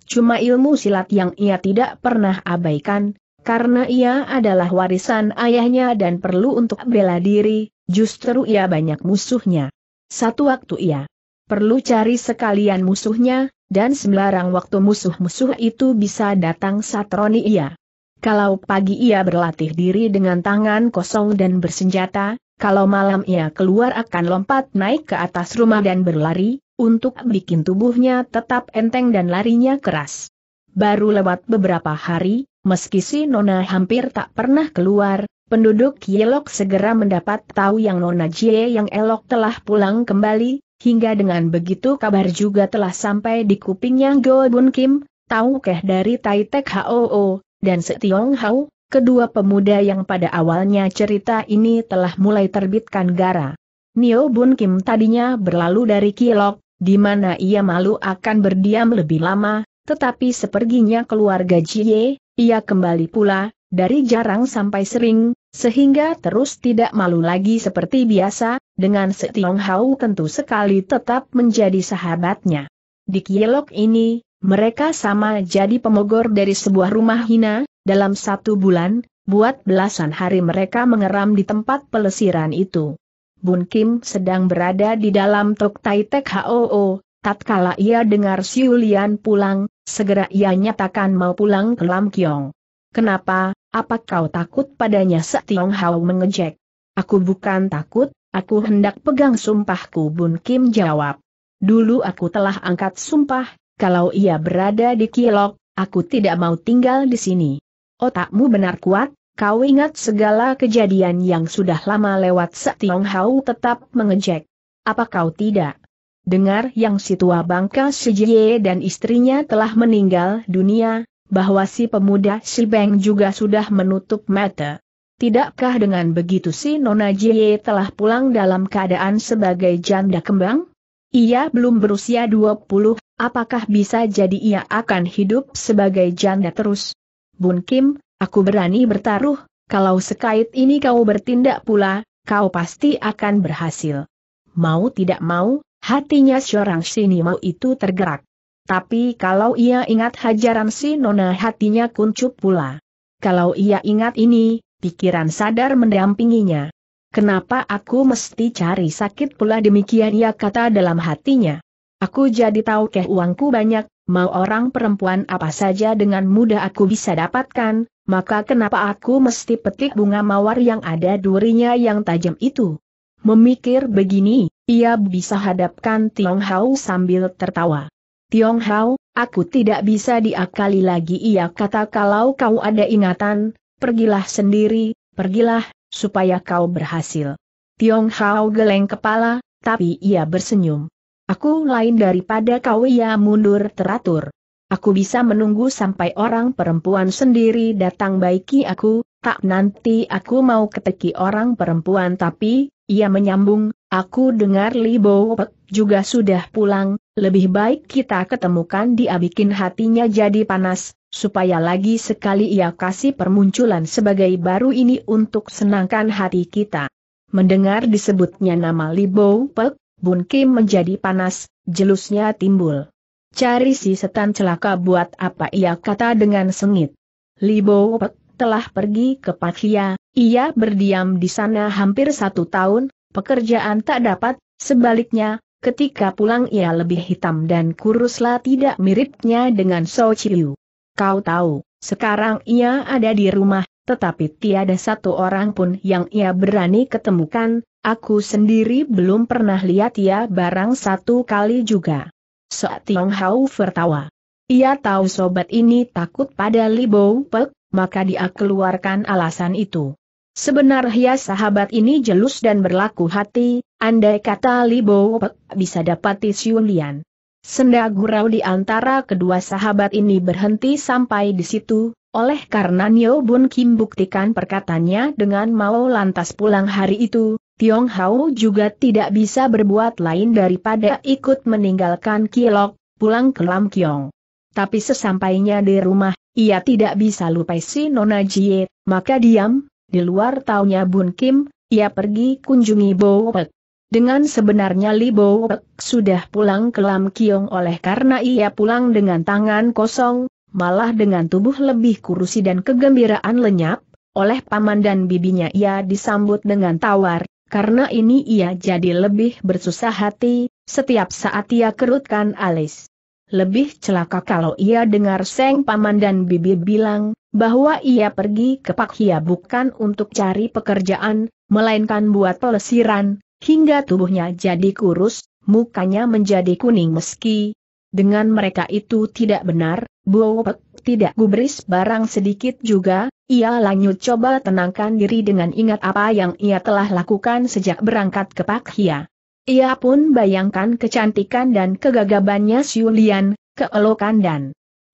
Cuma ilmu silat yang ia tidak pernah abaikan, karena ia adalah warisan ayahnya dan perlu untuk bela diri, justru ia banyak musuhnya. Satu waktu ia perlu cari sekalian musuhnya, dan sembarang waktu musuh-musuh itu bisa datang satroni ia. Kalau pagi ia berlatih diri dengan tangan kosong dan bersenjata, kalau malam ia keluar akan lompat naik ke atas rumah dan berlari, untuk bikin tubuhnya tetap enteng dan larinya keras. Baru lewat beberapa hari, meski si Nona hampir tak pernah keluar, penduduk Yelok segera mendapat tahu yang Nona Jie yang elok telah pulang kembali, Hingga dengan begitu kabar juga telah sampai di kupingnya Go Bun Kim, Tau Keh dari Tai Tek Hoo, dan Setiong Hau, kedua pemuda yang pada awalnya cerita ini telah mulai terbitkan gara. Nio Bun Kim tadinya berlalu dari Kilok, di mana ia malu akan berdiam lebih lama, tetapi seperginya keluarga Jie, ia kembali pula, dari jarang sampai sering, sehingga terus tidak malu lagi seperti biasa, dengan Setiong Hau tentu sekali tetap menjadi sahabatnya. Di kielok ini, mereka sama jadi pemogor dari sebuah rumah hina, dalam satu bulan, buat belasan hari mereka mengeram di tempat pelesiran itu. Bun Kim sedang berada di dalam Tok Tai Tek HOO, Tatkala ia dengar Siulian pulang, segera ia nyatakan mau pulang ke Lam Kiong. Kenapa, apa kau takut padanya Setiong Hau mengejek? Aku bukan takut, aku hendak pegang sumpahku Bun Kim jawab. Dulu aku telah angkat sumpah, kalau ia berada di Kilok, aku tidak mau tinggal di sini. Otakmu benar kuat, kau ingat segala kejadian yang sudah lama lewat Setiong Hau tetap mengejek. Apa kau tidak? Dengar yang si tua bangka Sejie dan istrinya telah meninggal dunia, bahwa si pemuda Beng juga sudah menutup mata. Tidakkah dengan begitu si Nona Jie telah pulang dalam keadaan sebagai janda kembang? Ia belum berusia 20, apakah bisa jadi ia akan hidup sebagai janda terus? Bun Kim, aku berani bertaruh, kalau sekait ini kau bertindak pula, kau pasti akan berhasil. Mau tidak mau, hatinya seorang Sinimau itu tergerak. Tapi kalau ia ingat hajaran si Nona hatinya kuncup pula. Kalau ia ingat ini, pikiran sadar mendampinginya. Kenapa aku mesti cari sakit pula demikian ia kata dalam hatinya. Aku jadi tahu keh uangku banyak, mau orang perempuan apa saja dengan mudah aku bisa dapatkan, maka kenapa aku mesti petik bunga mawar yang ada durinya yang tajam itu? Memikir begini, ia bisa hadapkan Tiong Hao sambil tertawa. Tiong Hao, aku tidak bisa diakali lagi ia kata kalau kau ada ingatan, pergilah sendiri, pergilah, supaya kau berhasil. Tiong Hao geleng kepala, tapi ia bersenyum. Aku lain daripada kau ia mundur teratur. Aku bisa menunggu sampai orang perempuan sendiri datang baiki aku, tak nanti aku mau keteki orang perempuan tapi, ia menyambung, Aku dengar Li Bo Pek juga sudah pulang, lebih baik kita ketemukan dia bikin hatinya jadi panas, supaya lagi sekali ia kasih permunculan sebagai baru ini untuk senangkan hati kita. Mendengar disebutnya nama Li Bo Pek, Bun Kim menjadi panas, jelusnya timbul. Cari si setan celaka buat apa ia kata dengan sengit. Li Bo Pek telah pergi ke Pathia, ia berdiam di sana hampir satu tahun, pekerjaan tak dapat, sebaliknya, ketika pulang ia lebih hitam dan kuruslah tidak miripnya dengan So Chiu. Kau tahu, sekarang ia ada di rumah, tetapi tiada satu orang pun yang ia berani ketemukan, aku sendiri belum pernah lihat ia barang satu kali juga. So Tiong Hao tertawa. Ia tahu sobat ini takut pada Li Bo Pek, maka dia keluarkan alasan itu. Sebenarnya sahabat ini jelus dan berlaku hati, andai kata Libo Pek bisa dapati Siulian. Senda gurau di antara kedua sahabat ini berhenti sampai di situ, oleh karena Nio Bun Kim buktikan perkataannya dengan mau lantas pulang hari itu, Tiong Hao juga tidak bisa berbuat lain daripada ikut meninggalkan Kilok, pulang ke Lam Kiong. Tapi sesampainya di rumah, ia tidak bisa lupai si Nona Jie, maka diam, di luar taunya Bun Kim, ia pergi kunjungi Bowek. Dengan sebenarnya Li Bowek sudah pulang ke Lam Kiong oleh karena ia pulang dengan tangan kosong, malah dengan tubuh lebih kurusi dan kegembiraan lenyap, oleh paman dan bibinya ia disambut dengan tawar, karena ini ia jadi lebih bersusah hati, setiap saat ia kerutkan alis. Lebih celaka kalau ia dengar Seng Paman dan Bibi bilang, bahwa ia pergi ke Pak Hia bukan untuk cari pekerjaan, melainkan buat pelesiran, hingga tubuhnya jadi kurus, mukanya menjadi kuning meski. Dengan mereka itu tidak benar, Buopek tidak gubris barang sedikit juga, ia lanjut coba tenangkan diri dengan ingat apa yang ia telah lakukan sejak berangkat ke Pak Hia. Ia pun bayangkan kecantikan dan kegagabannya Siulian, keelokan dan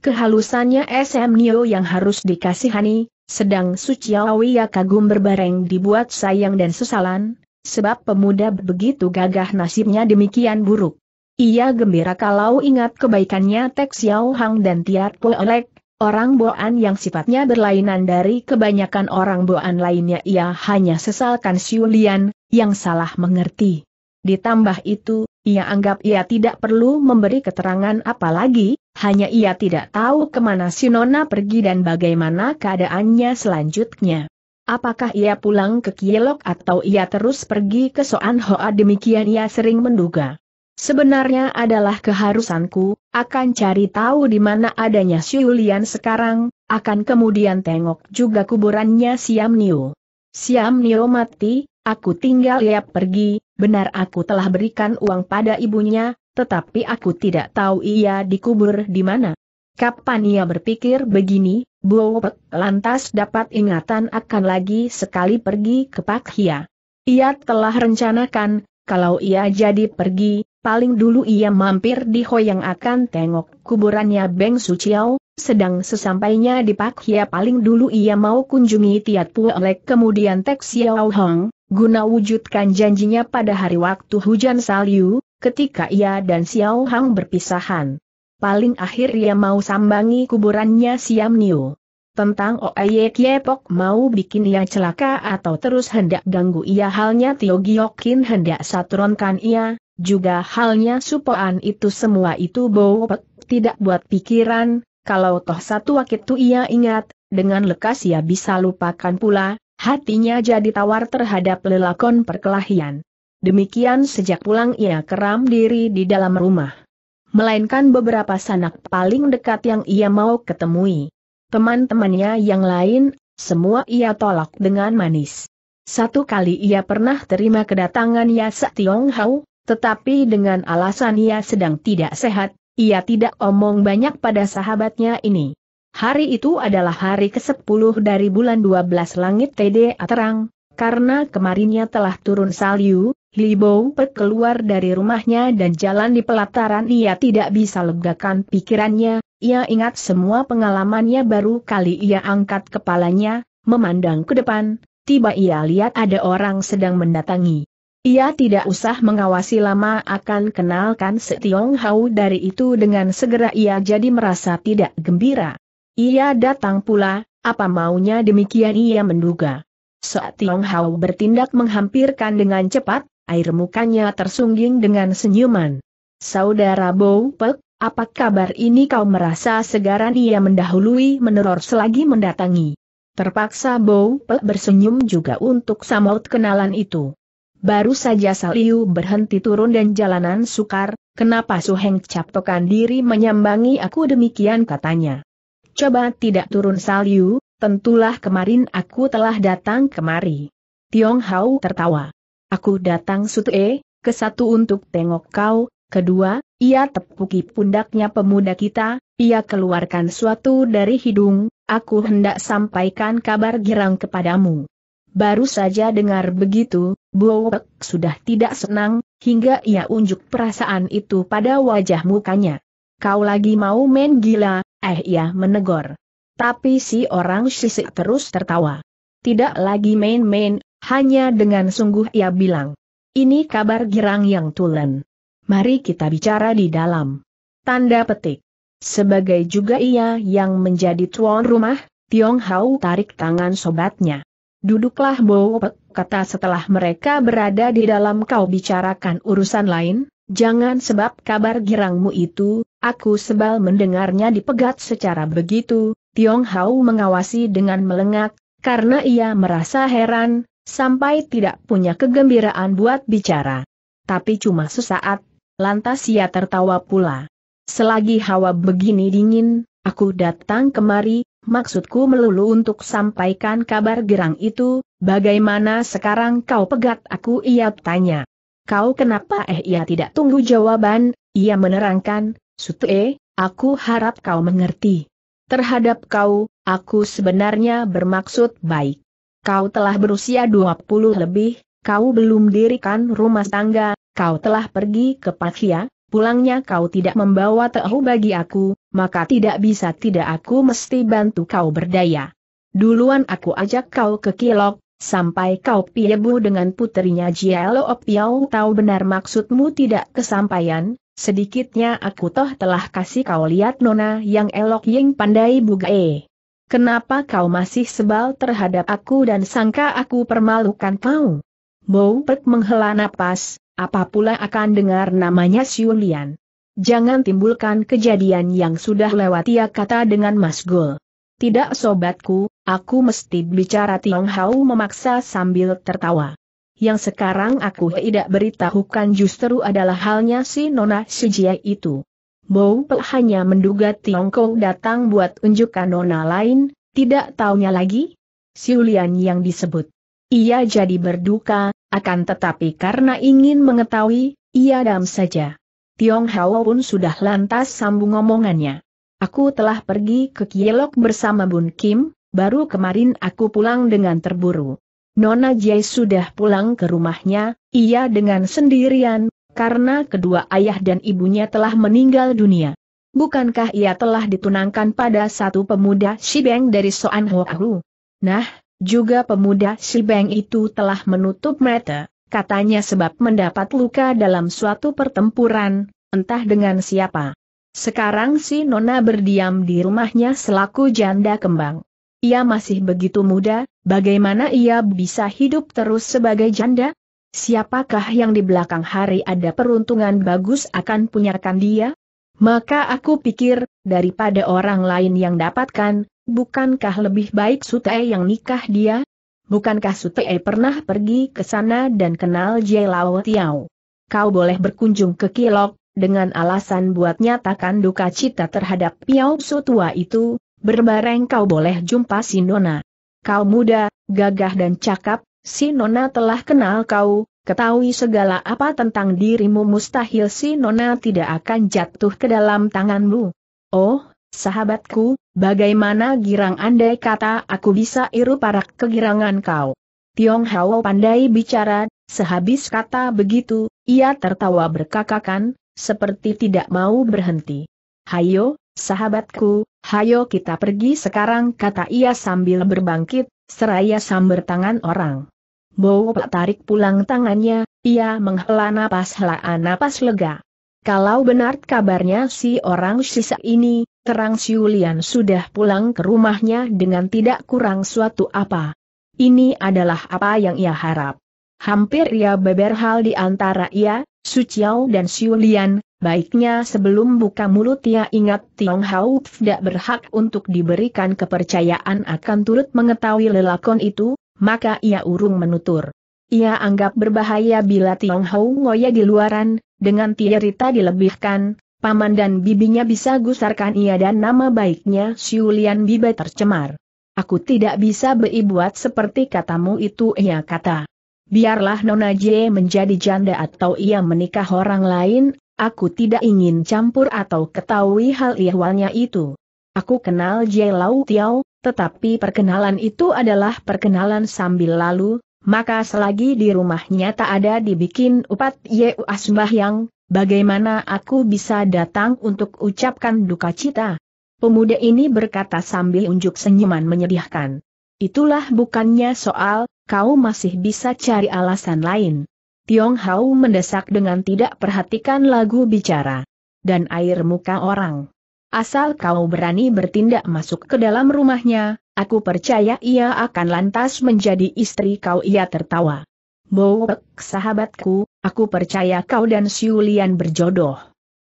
Kehalusannya SM Nio yang harus dikasihani, sedang Suciawiya kagum berbareng dibuat sayang dan sesalan, sebab pemuda begitu gagah nasibnya demikian buruk. Ia gembira kalau ingat kebaikannya Tek Xiao Hang dan Tiat Po Olek, orang Boan yang sifatnya berlainan dari kebanyakan orang Boan lainnya ia hanya sesalkan Siulian, yang salah mengerti. Ditambah itu, ia anggap ia tidak perlu memberi keterangan apalagi, hanya ia tidak tahu kemana Nona pergi dan bagaimana keadaannya selanjutnya. Apakah ia pulang ke Kielok atau ia terus pergi ke Soan Hoa demikian ia sering menduga. Sebenarnya adalah keharusanku, akan cari tahu di mana adanya Siulian sekarang, akan kemudian tengok juga kuburannya Siam Niu. Siam Niu mati, Aku tinggal lihat pergi, benar aku telah berikan uang pada ibunya, tetapi aku tidak tahu ia dikubur di mana. Kapan ia berpikir begini, Buopek lantas dapat ingatan akan lagi sekali pergi ke Pak Hia. Ia telah rencanakan, kalau ia jadi pergi, paling dulu ia mampir di Ho yang akan tengok kuburannya Beng Suciao, sedang sesampainya di Pak Hia paling dulu ia mau kunjungi Tiat Puelek kemudian Tek Xiao Hong, Guna wujudkan janjinya pada hari waktu hujan salju, ketika ia dan Xiao Hang berpisahan. Paling akhir ia mau sambangi kuburannya Siam Niu. Tentang Oeye Kiepok mau bikin ia celaka atau terus hendak ganggu ia halnya Tio Giokin hendak satronkan ia, juga halnya supoan itu semua itu bopek, tidak buat pikiran, kalau toh satu waktu ia ingat, dengan lekas ia bisa lupakan pula, Hatinya jadi tawar terhadap lelakon perkelahian. Demikian sejak pulang ia keram diri di dalam rumah. Melainkan beberapa sanak paling dekat yang ia mau ketemui. Teman-temannya yang lain, semua ia tolak dengan manis. Satu kali ia pernah terima kedatangan Yasak Hao, tetapi dengan alasan ia sedang tidak sehat, ia tidak omong banyak pada sahabatnya ini. Hari itu adalah hari ke-10 dari bulan 12 langit TD terang, karena kemarinnya telah turun salju, li Pet keluar dari rumahnya dan jalan di pelataran ia tidak bisa legakan pikirannya, ia ingat semua pengalamannya baru kali ia angkat kepalanya, memandang ke depan, tiba ia lihat ada orang sedang mendatangi. Ia tidak usah mengawasi lama akan kenalkan Setiong Hau dari itu dengan segera ia jadi merasa tidak gembira. Ia datang pula, apa maunya demikian ia menduga. Saat Tiong Hao bertindak menghampirkan dengan cepat, air mukanya tersungging dengan senyuman. Saudara Bou Pek, apa kabar ini kau merasa segaran ia mendahului meneror selagi mendatangi. Terpaksa Bou Pek bersenyum juga untuk samaut kenalan itu. Baru saja Saliu berhenti turun dan jalanan sukar, kenapa Suheng capokan diri menyambangi aku demikian katanya. Coba tidak turun salyu, tentulah kemarin aku telah datang kemari. Tiong Hao tertawa. Aku datang sutue, ke satu untuk tengok kau, kedua, ia tepuki pundaknya pemuda kita, ia keluarkan suatu dari hidung, aku hendak sampaikan kabar girang kepadamu. Baru saja dengar begitu, Buwek sudah tidak senang, hingga ia unjuk perasaan itu pada wajah mukanya kau lagi mau main gila, eh ya menegor. Tapi si orang sisik terus tertawa. Tidak lagi main-main, hanya dengan sungguh ia bilang. Ini kabar girang yang tulen. Mari kita bicara di dalam. Tanda petik. Sebagai juga ia yang menjadi tuan rumah, Tiong Hau tarik tangan sobatnya. Duduklah Bowopek, kata setelah mereka berada di dalam kau bicarakan urusan lain, jangan sebab kabar girangmu itu, Aku sebal mendengarnya dipegat secara begitu, Tiong Hao mengawasi dengan melengak, karena ia merasa heran, sampai tidak punya kegembiraan buat bicara. Tapi cuma sesaat, lantas ia tertawa pula. Selagi hawa begini dingin, aku datang kemari, maksudku melulu untuk sampaikan kabar gerang itu, bagaimana sekarang kau pegat aku ia tanya. Kau kenapa eh ia tidak tunggu jawaban, ia menerangkan, Sutue, eh, aku harap kau mengerti. Terhadap kau, aku sebenarnya bermaksud baik. Kau telah berusia 20 lebih, kau belum dirikan rumah tangga, kau telah pergi ke Pakia, pulangnya kau tidak membawa tahu bagi aku, maka tidak bisa tidak aku mesti bantu kau berdaya. Duluan aku ajak kau ke Kilok, sampai kau piebu dengan putrinya Jialo Opiau tahu benar maksudmu tidak kesampaian, Sedikitnya aku toh telah kasih kau lihat nona yang elok yang pandai bugae. Kenapa kau masih sebal terhadap aku dan sangka aku permalukan kau? Bau Pek menghela napas, apa pula akan dengar namanya Siulian. Jangan timbulkan kejadian yang sudah lewat ia kata dengan Mas Tidak sobatku, aku mesti bicara Tiong memaksa sambil tertawa. Yang sekarang aku tidak beritahukan justru adalah halnya si Nona Sijia itu. Bou hanya menduga Tiongkok datang buat unjukkan Nona lain, tidak taunya lagi? Siulian yang disebut. Ia jadi berduka, akan tetapi karena ingin mengetahui, ia dam saja. Tiong Hao pun sudah lantas sambung omongannya. Aku telah pergi ke Kielok bersama Bun Kim, baru kemarin aku pulang dengan terburu. Nona Jai sudah pulang ke rumahnya, ia dengan sendirian, karena kedua ayah dan ibunya telah meninggal dunia. Bukankah ia telah ditunangkan pada satu pemuda Shibeng dari Soan Hoahu? Nah, juga pemuda Shibeng itu telah menutup mata, katanya sebab mendapat luka dalam suatu pertempuran, entah dengan siapa. Sekarang si Nona berdiam di rumahnya selaku janda kembang. Ia masih begitu muda, bagaimana ia bisa hidup terus sebagai janda? Siapakah yang di belakang hari ada peruntungan bagus akan punyakan dia? Maka aku pikir, daripada orang lain yang dapatkan, bukankah lebih baik Sutei yang nikah dia? Bukankah Sutei pernah pergi ke sana dan kenal Jelao Tiao? Kau boleh berkunjung ke Kilok, dengan alasan buat nyatakan duka cita terhadap Piao Sutua itu, berbareng kau boleh jumpa si Nona. Kau muda, gagah dan cakap, si Nona telah kenal kau, ketahui segala apa tentang dirimu mustahil si Nona tidak akan jatuh ke dalam tanganmu. Oh, sahabatku, bagaimana girang andai kata aku bisa iru parak kegirangan kau. Tiong Hao pandai bicara, sehabis kata begitu, ia tertawa berkakakan, seperti tidak mau berhenti. Hayo, sahabatku, Hayo kita pergi sekarang kata ia sambil berbangkit, seraya samber tangan orang. Bowo tarik pulang tangannya, ia menghela napas helaan napas lega. Kalau benar kabarnya si orang sisa ini, terang Siulian sudah pulang ke rumahnya dengan tidak kurang suatu apa. Ini adalah apa yang ia harap. Hampir ia beberhal di antara ia, Suciao dan Siulian, Baiknya sebelum buka mulut ia ya ingat Tiong Hau tidak berhak untuk diberikan kepercayaan akan turut mengetahui lelakon itu, maka ia urung menutur. Ia anggap berbahaya bila Tiong Hau ngoya di luaran, dengan tiarita dilebihkan, paman dan bibinya bisa gusarkan ia dan nama baiknya Siulian Biba tercemar. Aku tidak bisa beibuat seperti katamu itu ia kata. Biarlah Nona J menjadi janda atau ia menikah orang lain, Aku tidak ingin campur atau ketahui hal ihwalnya itu. Aku kenal Jie Lau Tiao, tetapi perkenalan itu adalah perkenalan sambil lalu, maka selagi di rumahnya tak ada dibikin upat Ye yang, bagaimana aku bisa datang untuk ucapkan duka cita? Pemuda ini berkata sambil unjuk senyuman menyedihkan. Itulah bukannya soal, kau masih bisa cari alasan lain. Tiong Hau mendesak dengan tidak perhatikan lagu bicara. Dan air muka orang. Asal kau berani bertindak masuk ke dalam rumahnya, aku percaya ia akan lantas menjadi istri kau ia tertawa. Bowek sahabatku, aku percaya kau dan Siulian berjodoh.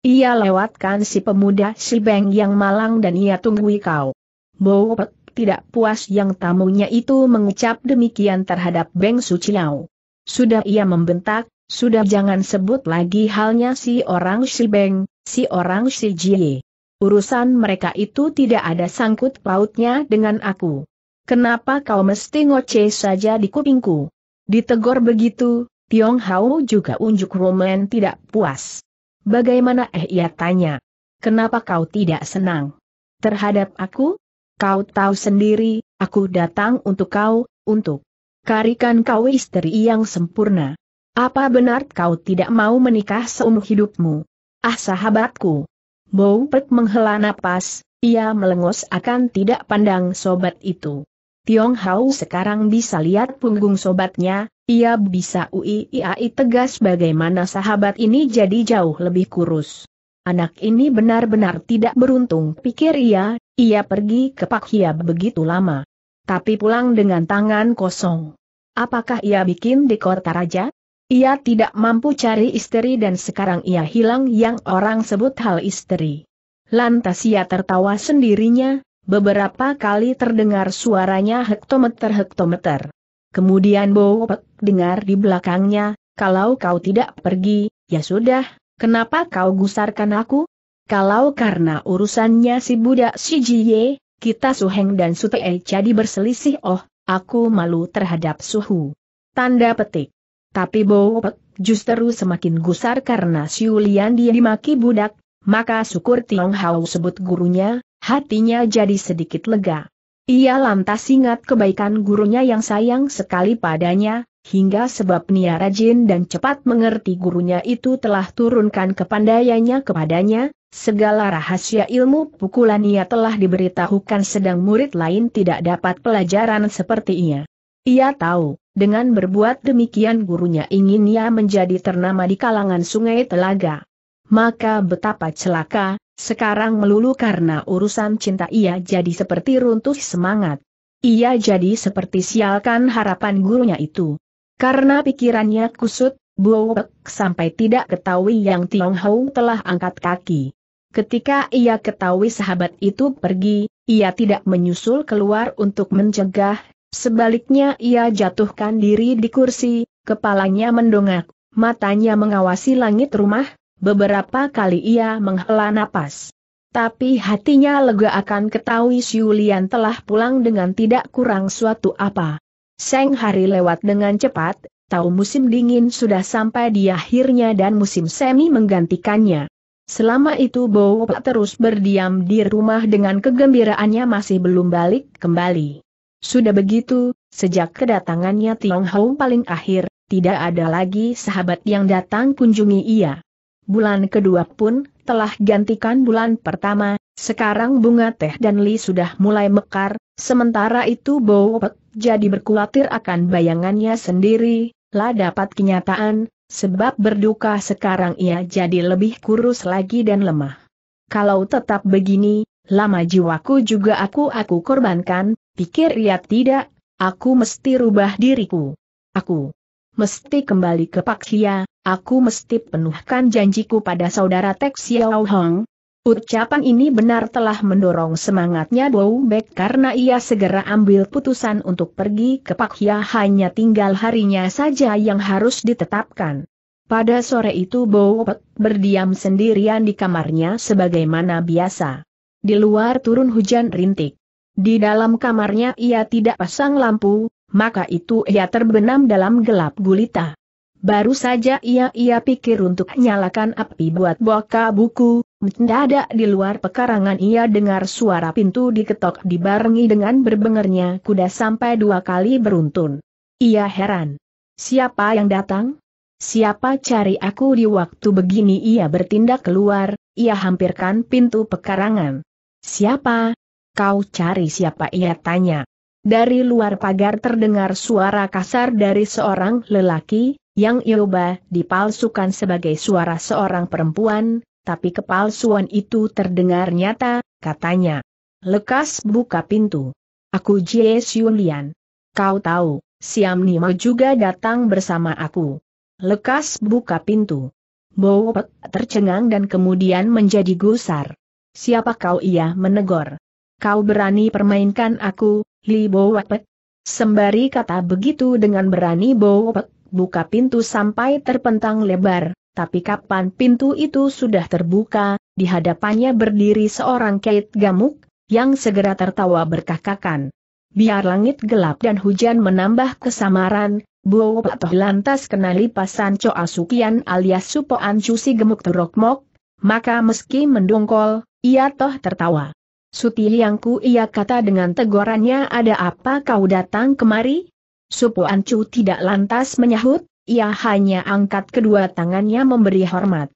Ia lewatkan si pemuda si Beng yang malang dan ia tunggui kau. Bowek tidak puas yang tamunya itu mengucap demikian terhadap Beng Suciau. Sudah ia membentak, sudah jangan sebut lagi halnya si orang si Beng, si orang si Jie. Urusan mereka itu tidak ada sangkut pautnya dengan aku. Kenapa kau mesti ngoceh saja di kupingku? Ditegor begitu, Tiong Hao juga unjuk Roman tidak puas. Bagaimana eh ia tanya? Kenapa kau tidak senang? Terhadap aku? Kau tahu sendiri, aku datang untuk kau, untuk Karikan kau istri yang sempurna. Apa benar kau tidak mau menikah seumur hidupmu? Ah sahabatku. Bow Pek menghela napas, ia melengos akan tidak pandang sobat itu. Tiong Hao sekarang bisa lihat punggung sobatnya, ia bisa uiiai tegas bagaimana sahabat ini jadi jauh lebih kurus. Anak ini benar-benar tidak beruntung pikir ia, ia pergi ke Pak Hiab begitu lama tapi pulang dengan tangan kosong. Apakah ia bikin di kota raja? Ia tidak mampu cari istri dan sekarang ia hilang yang orang sebut hal istri. Lantas ia tertawa sendirinya, beberapa kali terdengar suaranya hektometer-hektometer. Kemudian Bowopek dengar di belakangnya, kalau kau tidak pergi, ya sudah, kenapa kau gusarkan aku? Kalau karena urusannya si budak si Jie? Kita Suheng dan Sutee jadi berselisih oh, aku malu terhadap Suhu. Tanda petik. Tapi Boopek justru semakin gusar karena Siu Lian dia dimaki budak, maka syukur Tiong Hao sebut gurunya, hatinya jadi sedikit lega. Ia lantas ingat kebaikan gurunya yang sayang sekali padanya, hingga sebab Nia rajin dan cepat mengerti gurunya itu telah turunkan kepandaiannya kepadanya, Segala rahasia ilmu pukulan ia telah diberitahukan sedang murid lain tidak dapat pelajaran seperti Ia Ia tahu, dengan berbuat demikian gurunya ingin ia menjadi ternama di kalangan sungai telaga. Maka betapa celaka, sekarang melulu karena urusan cinta ia jadi seperti runtuh semangat. Ia jadi seperti sialkan harapan gurunya itu. Karena pikirannya kusut, Buwek sampai tidak ketahui yang Tiong Hong telah angkat kaki. Ketika ia ketahui sahabat itu pergi, ia tidak menyusul keluar untuk mencegah, sebaliknya ia jatuhkan diri di kursi, kepalanya mendongak, matanya mengawasi langit rumah, beberapa kali ia menghela napas. Tapi hatinya lega akan ketahui Siulian telah pulang dengan tidak kurang suatu apa. Seng hari lewat dengan cepat, tahu musim dingin sudah sampai di akhirnya dan musim semi menggantikannya. Selama itu Pak terus berdiam di rumah dengan kegembiraannya masih belum balik kembali. Sudah begitu, sejak kedatangannya Tiong Hou paling akhir, tidak ada lagi sahabat yang datang kunjungi ia. Bulan kedua pun, telah gantikan bulan pertama, sekarang bunga teh dan li sudah mulai mekar, sementara itu Pak jadi berkulatir akan bayangannya sendiri, lah dapat kenyataan, Sebab berduka sekarang ia jadi lebih kurus lagi dan lemah. Kalau tetap begini, lama jiwaku juga aku-aku korbankan, pikir ia tidak, aku mesti rubah diriku. Aku mesti kembali ke Pak Xia, aku mesti penuhkan janjiku pada saudara Tek Xiao Hong, Ucapan ini benar telah mendorong semangatnya Bek karena ia segera ambil putusan untuk pergi ke Hia hanya tinggal harinya saja yang harus ditetapkan. Pada sore itu Bek berdiam sendirian di kamarnya sebagaimana biasa. Di luar turun hujan rintik. Di dalam kamarnya ia tidak pasang lampu, maka itu ia terbenam dalam gelap gulita. Baru saja ia-ia pikir untuk nyalakan api buat buka buku, mendadak di luar pekarangan ia dengar suara pintu diketok dibarengi dengan berbengernya kuda sampai dua kali beruntun. Ia heran. Siapa yang datang? Siapa cari aku di waktu begini ia bertindak keluar, ia hampirkan pintu pekarangan. Siapa? Kau cari siapa ia tanya. Dari luar pagar terdengar suara kasar dari seorang lelaki, yang Ioba dipalsukan sebagai suara seorang perempuan, tapi kepalsuan itu terdengar nyata, katanya. Lekas buka pintu. Aku Jie Yulian. Kau tahu, Siam Nima juga datang bersama aku. Lekas buka pintu. Bowok tercengang dan kemudian menjadi gusar. Siapa kau ia menegor? Kau berani permainkan aku, Li Bowok. Sembari kata begitu dengan berani Bowok buka pintu sampai terpentang lebar, tapi kapan pintu itu sudah terbuka, di hadapannya berdiri seorang kait Gamuk, yang segera tertawa berkakakan. Biar langit gelap dan hujan menambah kesamaran, Buo Patoh lantas kenali lipasan Coa Sukian alias Supo si Gemuk Terokmok, maka meski mendongkol, ia toh tertawa. Suti Liangku ia kata dengan tegorannya ada apa kau datang kemari? Supu Ancu tidak lantas menyahut, ia hanya angkat kedua tangannya memberi hormat.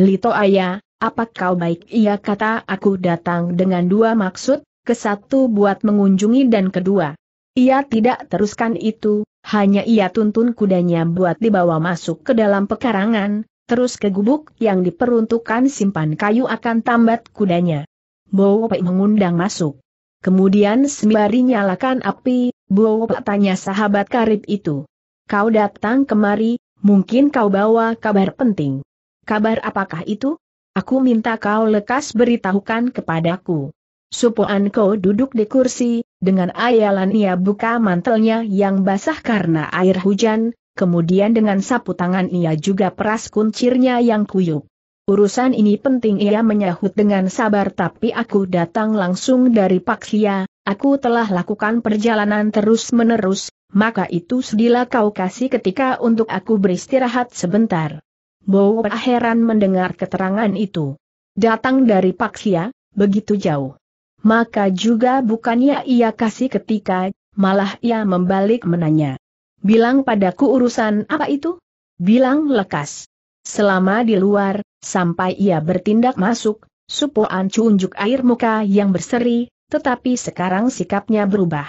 Lito Ayah, apa kau baik? Ia kata aku datang dengan dua maksud, ke satu buat mengunjungi dan kedua. Ia tidak teruskan itu, hanya ia tuntun kudanya buat dibawa masuk ke dalam pekarangan, terus ke gubuk yang diperuntukkan simpan kayu akan tambat kudanya. Bowo mengundang masuk. Kemudian sembari nyalakan api, Pak tanya sahabat karib itu. Kau datang kemari, mungkin kau bawa kabar penting. Kabar apakah itu? Aku minta kau lekas beritahukan kepadaku. Supoan kau duduk di kursi, dengan ayalan ia buka mantelnya yang basah karena air hujan, kemudian dengan sapu tangan ia juga peras kuncirnya yang kuyup. Urusan ini penting ia menyahut dengan sabar tapi aku datang langsung dari Paksia, aku telah lakukan perjalanan terus-menerus, maka itu sedilah kau kasih ketika untuk aku beristirahat sebentar. Bow heran mendengar keterangan itu. Datang dari Paksia, begitu jauh. Maka juga bukannya ia kasih ketika, malah ia membalik menanya. Bilang padaku urusan apa itu? Bilang lekas. Selama di luar, sampai ia bertindak masuk, Supo Ancu unjuk air muka yang berseri, tetapi sekarang sikapnya berubah.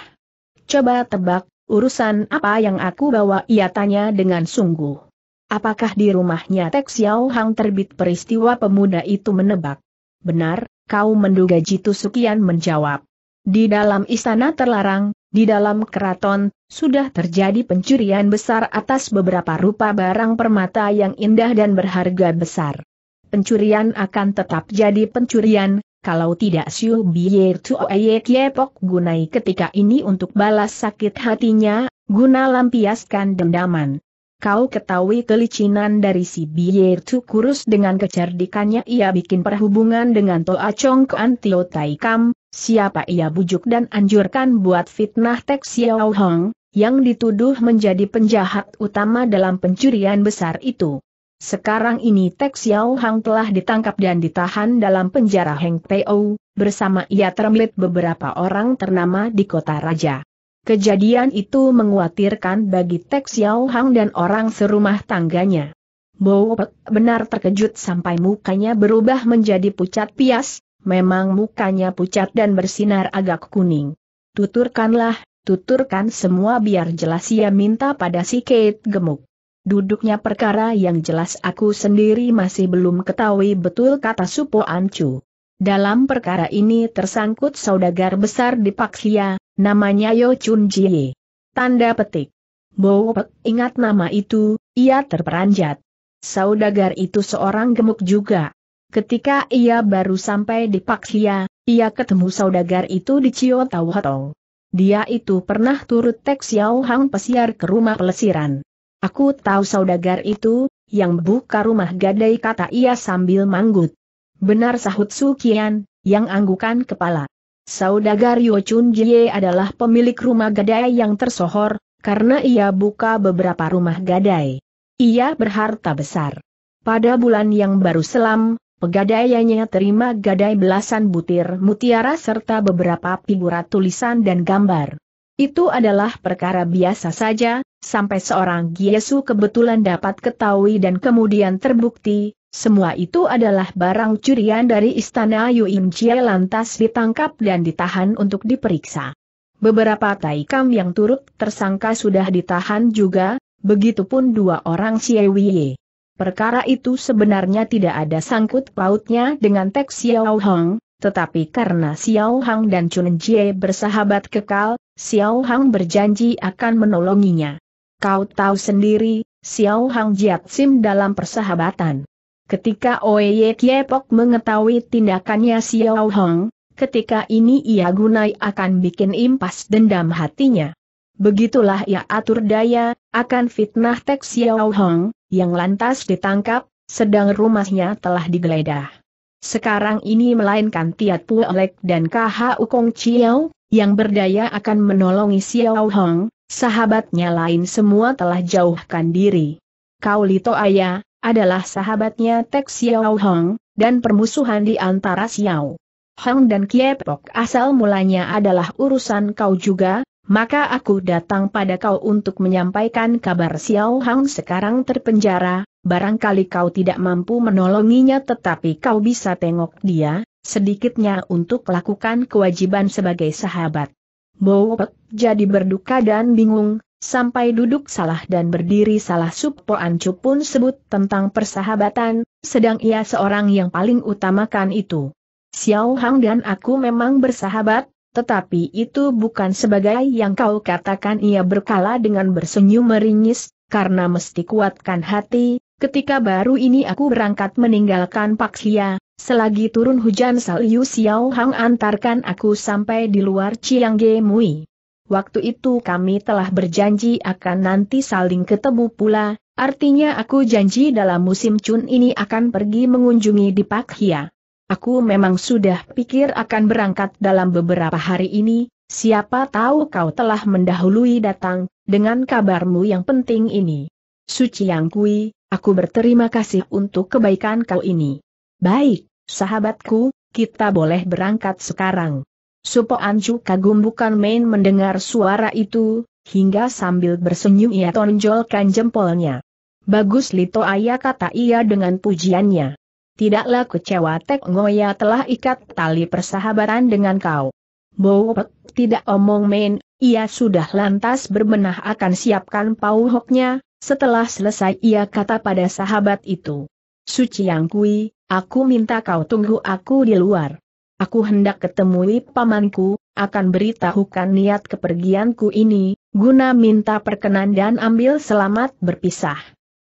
Coba tebak, urusan apa yang aku bawa ia tanya dengan sungguh. Apakah di rumahnya Tek Xiao Hang terbit peristiwa pemuda itu menebak? Benar, kau menduga Jitu Sukian menjawab. Di dalam istana terlarang, di dalam keraton, sudah terjadi pencurian besar atas beberapa rupa barang permata yang indah dan berharga besar. Pencurian akan tetap jadi pencurian, kalau tidak Siu biar Tuoye Kiepok gunai ketika ini untuk balas sakit hatinya, guna lampiaskan dendaman. Kau ketahui kelicinan dari si Bier Tu kurus dengan kecerdikannya ia bikin perhubungan dengan Toa Chong Kuan Tio Tai Kam, Siapa ia bujuk dan anjurkan buat fitnah Tek Xiao Hong, yang dituduh menjadi penjahat utama dalam pencurian besar itu. Sekarang ini Tek Xiao Hong telah ditangkap dan ditahan dalam penjara Heng Teo, bersama ia termelit beberapa orang ternama di kota raja. Kejadian itu menguatirkan bagi Tek Xiao Hong dan orang serumah tangganya. Bo benar terkejut sampai mukanya berubah menjadi pucat pias, Memang mukanya pucat dan bersinar agak kuning. Tuturkanlah, tuturkan semua biar jelas ia minta pada si Kate gemuk. Duduknya perkara yang jelas aku sendiri masih belum ketahui betul kata Supo Ancu. Dalam perkara ini tersangkut saudagar besar di Paksia, namanya Yo Chun Jie. Tanda petik. Bowok ingat nama itu, ia terperanjat. Saudagar itu seorang gemuk juga. Ketika ia baru sampai di Paksia, ia ketemu saudagar itu di Cio Tau Dia itu pernah turut teks Xiao Hang pesiar ke rumah pelesiran. Aku tahu saudagar itu, yang buka rumah gadai kata ia sambil manggut. Benar sahut Sukian, yang anggukan kepala. Saudagar Yo Chun Jie adalah pemilik rumah gadai yang tersohor, karena ia buka beberapa rumah gadai. Ia berharta besar. Pada bulan yang baru selam, Pegadaiannya terima gadai belasan butir mutiara serta beberapa figura tulisan dan gambar. Itu adalah perkara biasa saja, sampai seorang Giesu kebetulan dapat ketahui dan kemudian terbukti, semua itu adalah barang curian dari istana Yuin Jie lantas ditangkap dan ditahan untuk diperiksa. Beberapa taikam yang turut tersangka sudah ditahan juga, begitupun dua orang Xie Perkara itu sebenarnya tidak ada sangkut pautnya dengan teks Xiao Hong, tetapi karena Xiao Hang dan Chun Jie bersahabat kekal, Xiao Hang berjanji akan menolonginya. Kau tahu sendiri, Xiao Hang jiat sim dalam persahabatan. Ketika Oye Kiepok mengetahui tindakannya Xiao Hang, ketika ini ia gunai akan bikin impas dendam hatinya. Begitulah ia atur daya, akan fitnah teks Xiao Hang, yang lantas ditangkap, sedang rumahnya telah digeledah. Sekarang ini melainkan Tiat Pu Elek dan KH Ukong Chiao, yang berdaya akan menolongi Xiao Hong, sahabatnya lain semua telah jauhkan diri. Kau Lito Aya, adalah sahabatnya Tek Xiao Hong, dan permusuhan di antara Xiao Hong dan Kiepok asal mulanya adalah urusan kau juga, maka aku datang pada kau untuk menyampaikan kabar Xiao Hang sekarang terpenjara, barangkali kau tidak mampu menolonginya tetapi kau bisa tengok dia, sedikitnya untuk lakukan kewajiban sebagai sahabat. Bowok jadi berduka dan bingung, sampai duduk salah dan berdiri salah Supo Ancu pun sebut tentang persahabatan, sedang ia seorang yang paling utamakan itu. Xiao Hang dan aku memang bersahabat, tetapi itu bukan sebagai yang kau katakan ia berkala dengan bersenyum meringis, karena mesti kuatkan hati, ketika baru ini aku berangkat meninggalkan Pak Xia, selagi turun hujan Salyu Xiao Hang antarkan aku sampai di luar Chiangge Mui. Waktu itu kami telah berjanji akan nanti saling ketemu pula, artinya aku janji dalam musim Chun ini akan pergi mengunjungi di Pak Pakhia. Aku memang sudah pikir akan berangkat dalam beberapa hari ini, siapa tahu kau telah mendahului datang, dengan kabarmu yang penting ini. Suci Yang Kui, aku berterima kasih untuk kebaikan kau ini. Baik, sahabatku, kita boleh berangkat sekarang. Supo Anju kagum bukan main mendengar suara itu, hingga sambil bersenyum ia tonjolkan jempolnya. Bagus Lito Ayah kata ia dengan pujiannya tidaklah kecewa Tek Ngoya telah ikat tali persahabatan dengan kau. Bowok tidak omong main, ia sudah lantas berbenah akan siapkan pauhoknya, setelah selesai ia kata pada sahabat itu. Suci Yang Kui, aku minta kau tunggu aku di luar. Aku hendak ketemui pamanku, akan beritahukan niat kepergianku ini, guna minta perkenan dan ambil selamat berpisah.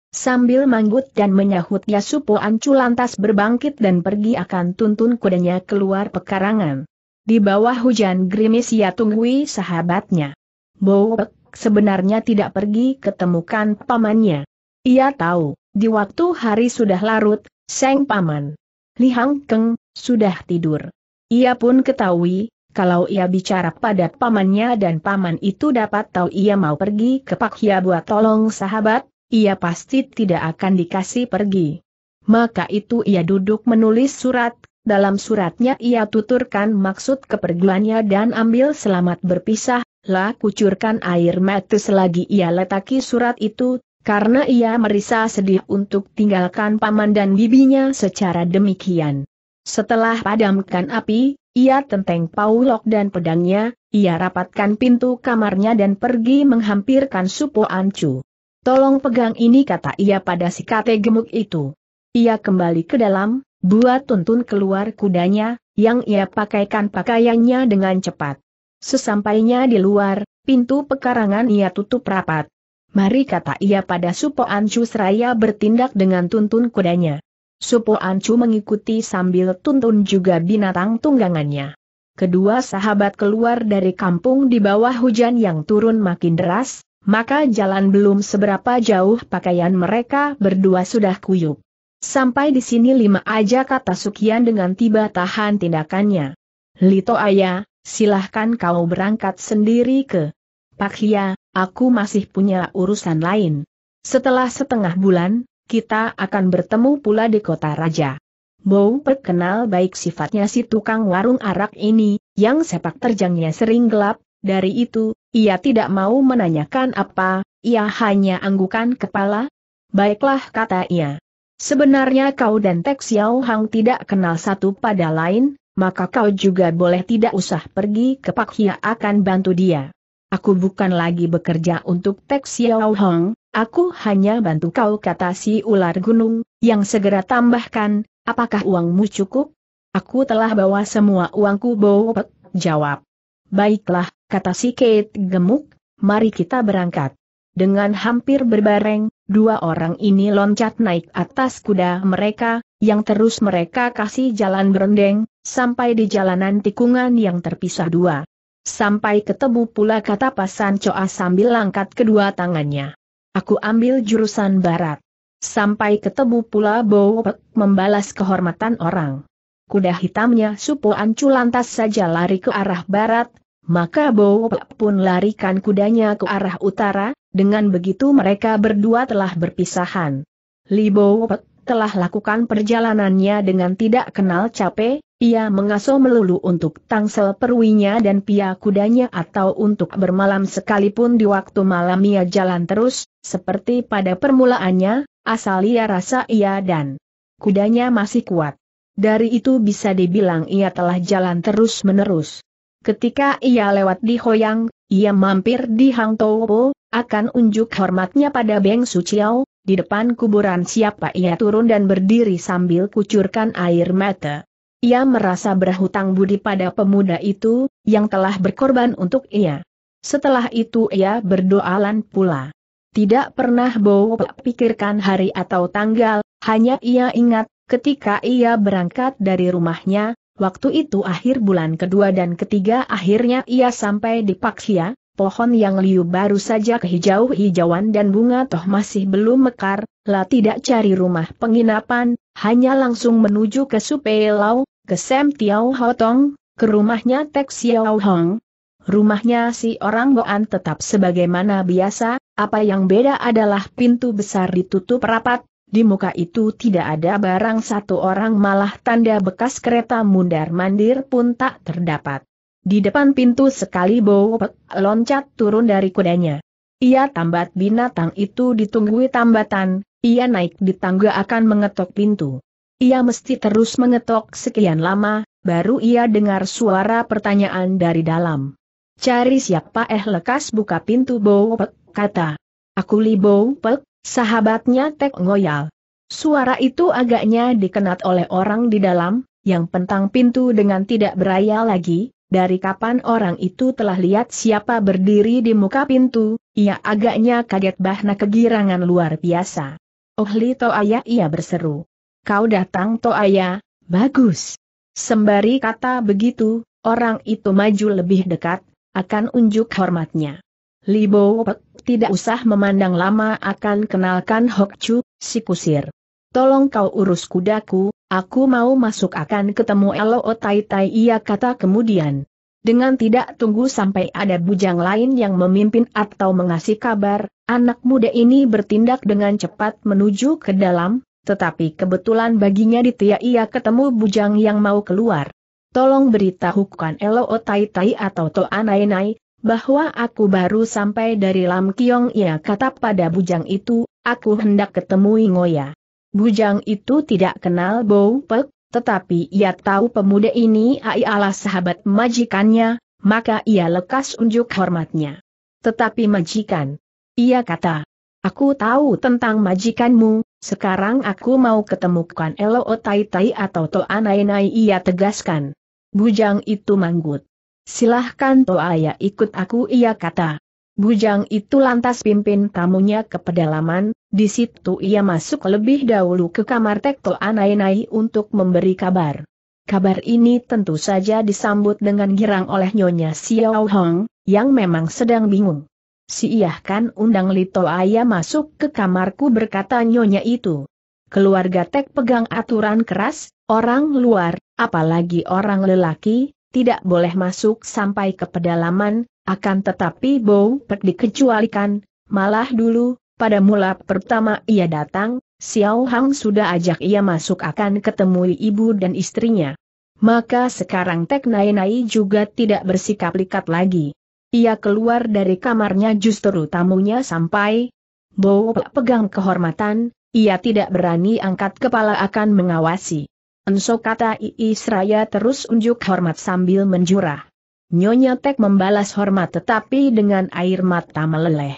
Sambil manggut dan menyahutnya Supo Ancu lantas berbangkit dan pergi akan tuntun kudanya keluar pekarangan. Di bawah hujan gerimis ia tunggui sahabatnya. Bowek sebenarnya tidak pergi ketemukan pamannya. Ia tahu, di waktu hari sudah larut, Seng Paman Hang Keng sudah tidur. Ia pun ketahui, kalau ia bicara pada pamannya dan paman itu dapat tahu ia mau pergi ke Pak Hia buat tolong sahabat, ia pasti tidak akan dikasih pergi. Maka itu ia duduk menulis surat, dalam suratnya ia tuturkan maksud kepergiannya dan ambil selamat berpisah, lah kucurkan air mata selagi ia letaki surat itu, karena ia merasa sedih untuk tinggalkan paman dan bibinya secara demikian. Setelah padamkan api, ia tenteng paulok dan pedangnya, ia rapatkan pintu kamarnya dan pergi menghampirkan Supo Ancu. Tolong pegang ini kata ia pada si kate gemuk itu. Ia kembali ke dalam, buat tuntun keluar kudanya, yang ia pakaikan pakaiannya dengan cepat. Sesampainya di luar, pintu pekarangan ia tutup rapat. Mari kata ia pada Supo Ancu seraya bertindak dengan tuntun kudanya. Supo Ancu mengikuti sambil tuntun juga binatang tunggangannya. Kedua sahabat keluar dari kampung di bawah hujan yang turun makin deras, maka jalan belum seberapa jauh pakaian mereka berdua sudah kuyup. Sampai di sini lima aja kata Sukian dengan tiba tahan tindakannya. Lito Ayah, silahkan kau berangkat sendiri ke Pak Hia, aku masih punya urusan lain. Setelah setengah bulan, kita akan bertemu pula di kota raja. Bow perkenal baik sifatnya si tukang warung arak ini, yang sepak terjangnya sering gelap, dari itu, ia tidak mau menanyakan apa, ia hanya anggukan kepala. Baiklah kata ia. Sebenarnya kau dan Tek Xiao Hang tidak kenal satu pada lain, maka kau juga boleh tidak usah pergi ke Pak Hia akan bantu dia. Aku bukan lagi bekerja untuk Tek Xiao Hang, aku hanya bantu kau kata si ular gunung, yang segera tambahkan, apakah uangmu cukup? Aku telah bawa semua uangku bawa, jawab. Baiklah, kata si Kate gemuk, mari kita berangkat. Dengan hampir berbareng, dua orang ini loncat naik atas kuda mereka, yang terus mereka kasih jalan berendeng, sampai di jalanan tikungan yang terpisah dua. Sampai ketemu pula kata pasan coa sambil angkat kedua tangannya. Aku ambil jurusan barat. Sampai ketemu pula Bowek membalas kehormatan orang. Kuda hitamnya Supo Ancu lantas saja lari ke arah barat, maka Bowo pun larikan kudanya ke arah utara, dengan begitu mereka berdua telah berpisahan. Li Bowo telah lakukan perjalanannya dengan tidak kenal capek, ia mengasuh melulu untuk tangsel perwinya dan pia kudanya atau untuk bermalam sekalipun di waktu malam ia jalan terus, seperti pada permulaannya, asal ia rasa ia dan kudanya masih kuat. Dari itu bisa dibilang ia telah jalan terus-menerus. Ketika ia lewat di Hoyang, ia mampir di Hang Towo, akan unjuk hormatnya pada Beng Suciao, di depan kuburan siapa ia turun dan berdiri sambil kucurkan air mata. Ia merasa berhutang budi pada pemuda itu, yang telah berkorban untuk ia. Setelah itu ia berdoalan pula. Tidak pernah Bowo pikirkan hari atau tanggal, hanya ia ingat, ketika ia berangkat dari rumahnya, Waktu itu akhir bulan kedua dan ketiga akhirnya ia sampai di Paksia, pohon yang liu baru saja kehijau-hijauan dan bunga toh masih belum mekar, lah tidak cari rumah penginapan, hanya langsung menuju ke Supelau, ke Sem Tiao Hotong, ke rumahnya Tek Xiao Hong. Rumahnya si orang Boan tetap sebagaimana biasa, apa yang beda adalah pintu besar ditutup rapat, di muka itu tidak ada barang satu orang malah tanda bekas kereta mundar-mandir pun tak terdapat. Di depan pintu sekali Bowopek loncat turun dari kudanya. Ia tambat binatang itu ditunggui tambatan, ia naik di tangga akan mengetok pintu. Ia mesti terus mengetok sekian lama, baru ia dengar suara pertanyaan dari dalam. Cari siapa eh lekas buka pintu Bowopek, kata. Aku Li Bowopek, Sahabatnya Tek Ngoyal. Suara itu agaknya dikenat oleh orang di dalam, yang pentang pintu dengan tidak beraya lagi, dari kapan orang itu telah lihat siapa berdiri di muka pintu, ia agaknya kaget bahna kegirangan luar biasa. Oh Ohli Toaya ia berseru. Kau datang to Toaya, bagus. Sembari kata begitu, orang itu maju lebih dekat, akan unjuk hormatnya. Libo Pek tidak usah memandang lama akan kenalkan Hok Chu, si kusir. Tolong kau urus kudaku, aku mau masuk akan ketemu Elo Tai Tai ia kata kemudian. Dengan tidak tunggu sampai ada bujang lain yang memimpin atau mengasih kabar, anak muda ini bertindak dengan cepat menuju ke dalam, tetapi kebetulan baginya di Tia ia ketemu bujang yang mau keluar. Tolong beritahukan Elo Tai Tai atau Toa Nai Nai, bahwa aku baru sampai dari Lam Kiong ia kata pada bujang itu, aku hendak ketemu Ngoya. Bujang itu tidak kenal Bau Pek, tetapi ia tahu pemuda ini ai ialah sahabat majikannya, maka ia lekas unjuk hormatnya. Tetapi majikan, ia kata, aku tahu tentang majikanmu, sekarang aku mau ketemukan Elo Tai Tai atau Toanai Nai ia tegaskan. Bujang itu manggut. Silahkan Toa Toaya ikut aku ia kata. Bujang itu lantas pimpin tamunya ke pedalaman, di situ ia masuk lebih dahulu ke kamar Tekto Anai-Nai untuk memberi kabar. Kabar ini tentu saja disambut dengan girang oleh Nyonya Xiao Hong, yang memang sedang bingung. Si Iyah kan undang Lito Ayah masuk ke kamarku berkata Nyonya itu. Keluarga Tek pegang aturan keras, orang luar, apalagi orang lelaki, tidak boleh masuk sampai ke pedalaman, akan tetapi Bow Pek dikecualikan, malah dulu, pada mula pertama ia datang, Xiao Hang sudah ajak ia masuk akan ketemui ibu dan istrinya. Maka sekarang Tek Nai Nai juga tidak bersikap likat lagi. Ia keluar dari kamarnya justru tamunya sampai, Bow Pek pegang kehormatan, ia tidak berani angkat kepala akan mengawasi. Enso kata Ii Seraya terus unjuk hormat sambil menjurah. Nyonya Tek membalas hormat tetapi dengan air mata meleleh.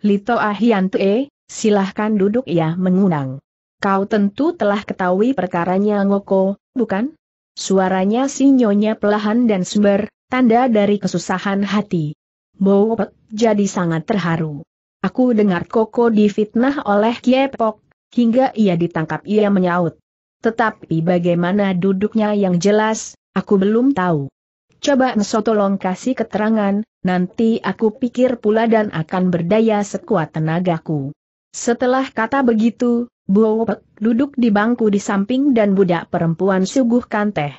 Lito Ahiantue, silahkan duduk ya mengundang. Kau tentu telah ketahui perkaranya Ngoko, bukan? Suaranya si Nyonya pelahan dan sumber, tanda dari kesusahan hati. Bowopet jadi sangat terharu. Aku dengar Koko difitnah oleh Kiepok, hingga ia ditangkap ia menyaut. Tetapi bagaimana duduknya yang jelas, aku belum tahu. Coba Ngeso tolong kasih keterangan, nanti aku pikir pula dan akan berdaya sekuat tenagaku. Setelah kata begitu, Buopek duduk di bangku di samping dan budak perempuan suguhkan teh.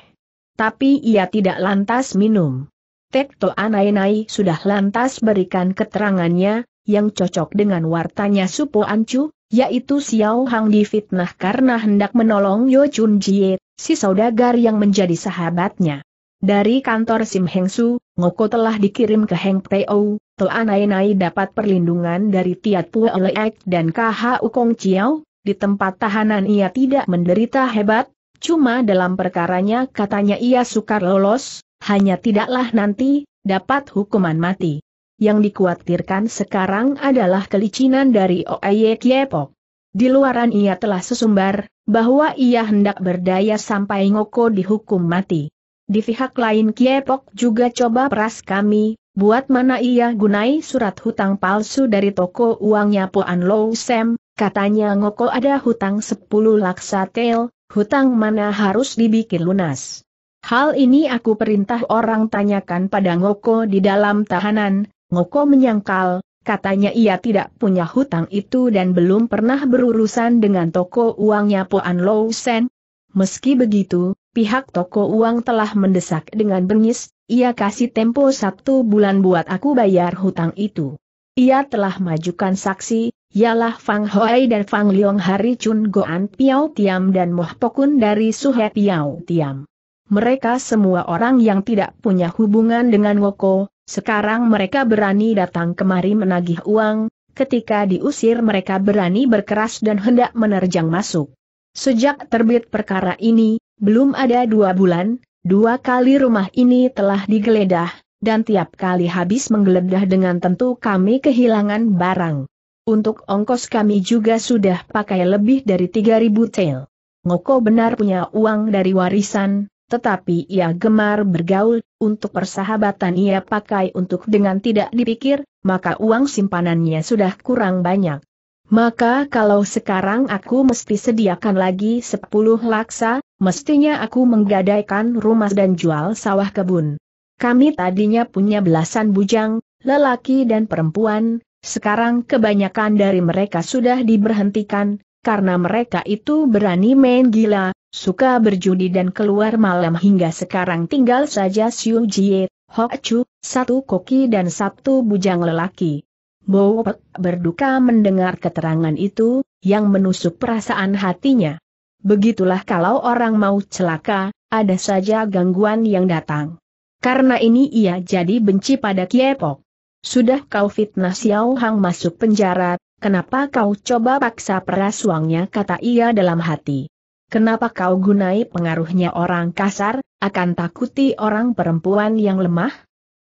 Tapi ia tidak lantas minum. Tekto Anainai sudah lantas berikan keterangannya, yang cocok dengan wartanya Supo Ancu, yaitu Xiao Hang difitnah karena hendak menolong Yo Chun Jie, si saudagar yang menjadi sahabatnya. Dari kantor Sim Heng Su, Ngoko telah dikirim ke Heng Peo, Toanai-nai dapat perlindungan dari Tiat Pue Leek dan KH Ukong Chiao, di tempat tahanan ia tidak menderita hebat, cuma dalam perkaranya katanya ia sukar lolos, hanya tidaklah nanti, dapat hukuman mati. Yang dikhawatirkan sekarang adalah kelicinan dari Oeye Kiepok. Di luaran ia telah sesumbar, bahwa ia hendak berdaya sampai Ngoko dihukum mati. Di pihak lain Kiepok juga coba peras kami, buat mana ia gunai surat hutang palsu dari toko uangnya Poan Low Sam, katanya Ngoko ada hutang 10 laksa tel, hutang mana harus dibikin lunas. Hal ini aku perintah orang tanyakan pada Ngoko di dalam tahanan, Ngoko menyangkal, katanya ia tidak punya hutang itu dan belum pernah berurusan dengan toko uangnya Poan Lou Sen. Meski begitu, pihak toko uang telah mendesak dengan bengis, ia kasih tempo satu bulan buat aku bayar hutang itu. Ia telah majukan saksi, ialah Fang Hoai dan Fang Liong Hari Chun Goan Piao Tiam dan Moh Pokun dari Suhe Piao Tiam. Mereka semua orang yang tidak punya hubungan dengan Ngoko. Sekarang mereka berani datang kemari menagih uang, ketika diusir mereka berani berkeras dan hendak menerjang masuk. Sejak terbit perkara ini, belum ada dua bulan, dua kali rumah ini telah digeledah, dan tiap kali habis menggeledah dengan tentu kami kehilangan barang. Untuk ongkos kami juga sudah pakai lebih dari 3.000 tel. Ngoko benar punya uang dari warisan, tetapi ia gemar bergaul, untuk persahabatan ia pakai untuk dengan tidak dipikir, maka uang simpanannya sudah kurang banyak. Maka kalau sekarang aku mesti sediakan lagi 10 laksa, mestinya aku menggadaikan rumah dan jual sawah kebun. Kami tadinya punya belasan bujang, lelaki dan perempuan, sekarang kebanyakan dari mereka sudah diberhentikan, karena mereka itu berani main gila, Suka berjudi dan keluar malam hingga sekarang tinggal saja Siu Jie, Hok Chu, satu koki dan satu bujang lelaki. Bo Pek berduka mendengar keterangan itu, yang menusuk perasaan hatinya. Begitulah kalau orang mau celaka, ada saja gangguan yang datang. Karena ini ia jadi benci pada Kiepok. Sudah kau fitnah Xiao Hang masuk penjara, kenapa kau coba paksa peras uangnya kata ia dalam hati. Kenapa kau gunai pengaruhnya orang kasar, akan takuti orang perempuan yang lemah?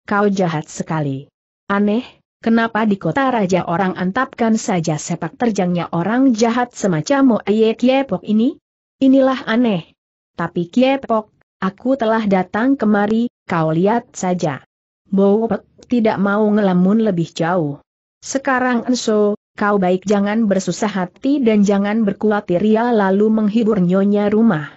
Kau jahat sekali. Aneh, kenapa di kota raja orang antapkan saja sepak terjangnya orang jahat semacam Moeye Kiepok ini? Inilah aneh. Tapi Kiepok, aku telah datang kemari, kau lihat saja. Bowo tidak mau ngelamun lebih jauh. Sekarang Enso, kau baik jangan bersusah hati dan jangan berkuatir ya lalu menghibur nyonya rumah.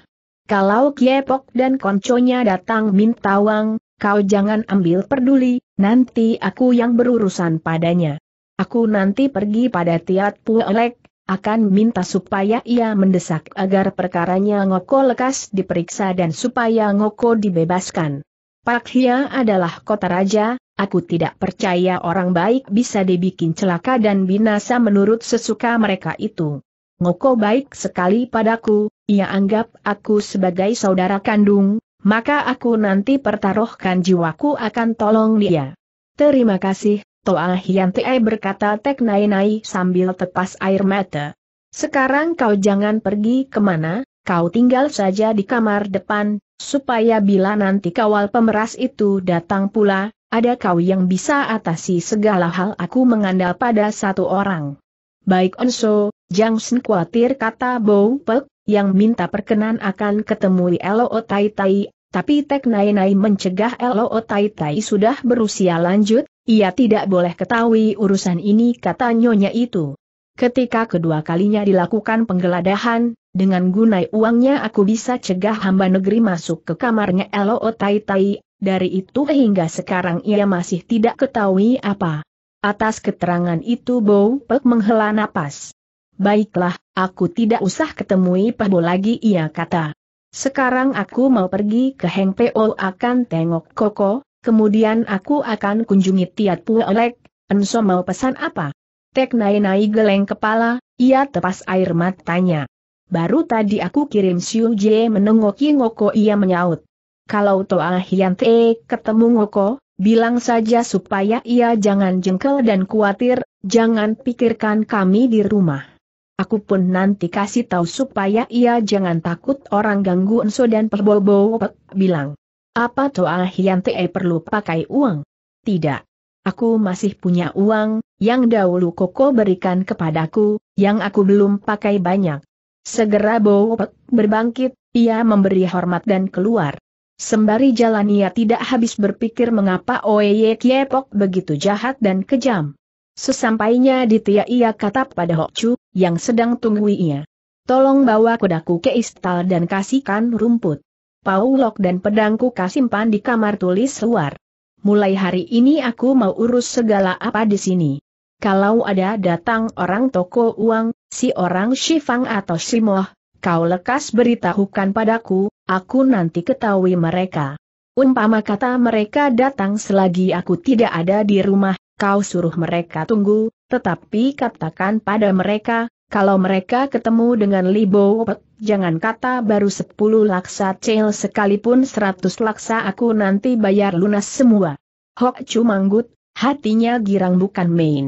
Kalau Kiepok dan konconya datang minta uang, kau jangan ambil peduli, nanti aku yang berurusan padanya. Aku nanti pergi pada Tiat Puelek, akan minta supaya ia mendesak agar perkaranya Ngoko lekas diperiksa dan supaya Ngoko dibebaskan. Pak Hia adalah kota raja, Aku tidak percaya orang baik bisa dibikin celaka dan binasa menurut sesuka mereka itu. Ngoko baik sekali padaku, ia anggap aku sebagai saudara kandung, maka aku nanti pertaruhkan jiwaku akan tolong dia. Terima kasih, Toa Hian berkata Tek Nai Nai sambil tepas air mata. Sekarang kau jangan pergi kemana, kau tinggal saja di kamar depan, supaya bila nanti kawal pemeras itu datang pula, ada kau yang bisa atasi segala hal aku mengandal pada satu orang. Baik Onso, Jangsen khawatir kata Bow Pek, yang minta perkenan akan ketemu Elo Tai Tai, tapi Tek Nai Nai mencegah Elo Tai Tai sudah berusia lanjut, ia tidak boleh ketahui urusan ini kata nyonya itu. Ketika kedua kalinya dilakukan penggeledahan, dengan gunai uangnya aku bisa cegah hamba negeri masuk ke kamarnya Elo Tai Tai, dari itu hingga sekarang ia masih tidak ketahui apa. Atas keterangan itu Bow Pek menghela napas. Baiklah, aku tidak usah ketemui Pahbo lagi ia kata. Sekarang aku mau pergi ke Heng Po akan tengok Koko, kemudian aku akan kunjungi Tiat Puelek, Olek, Enso mau pesan apa? Tek nai-nai geleng kepala, ia tepas air matanya. Baru tadi aku kirim Siu Jie menengoki Ngoko ia menyaut kalau Toa Hian ketemu Ngoko, bilang saja supaya ia jangan jengkel dan khawatir, jangan pikirkan kami di rumah. Aku pun nanti kasih tahu supaya ia jangan takut orang ganggu Enso dan Pebobo, bilang. Apa Toa Hian perlu pakai uang? Tidak. Aku masih punya uang, yang dahulu Koko berikan kepadaku, yang aku belum pakai banyak. Segera Bowo berbangkit, ia memberi hormat dan keluar. Sembari jalan ia tidak habis berpikir mengapa Oeye Kiepok begitu jahat dan kejam. Sesampainya di Tia ia kata pada Hokchu, yang sedang tungguinya, ia. Tolong bawa kudaku ke istal dan kasihkan rumput. Paulok dan pedangku kasimpan di kamar tulis luar. Mulai hari ini aku mau urus segala apa di sini. Kalau ada datang orang toko uang, si orang Shifang atau Shimoh, kau lekas beritahukan padaku, Aku nanti ketahui mereka. Umpama kata mereka datang selagi aku tidak ada di rumah, kau suruh mereka tunggu, tetapi katakan pada mereka, kalau mereka ketemu dengan Libo jangan kata baru 10 laksa cel sekalipun 100 laksa aku nanti bayar lunas semua. Hok manggut, hatinya girang bukan main.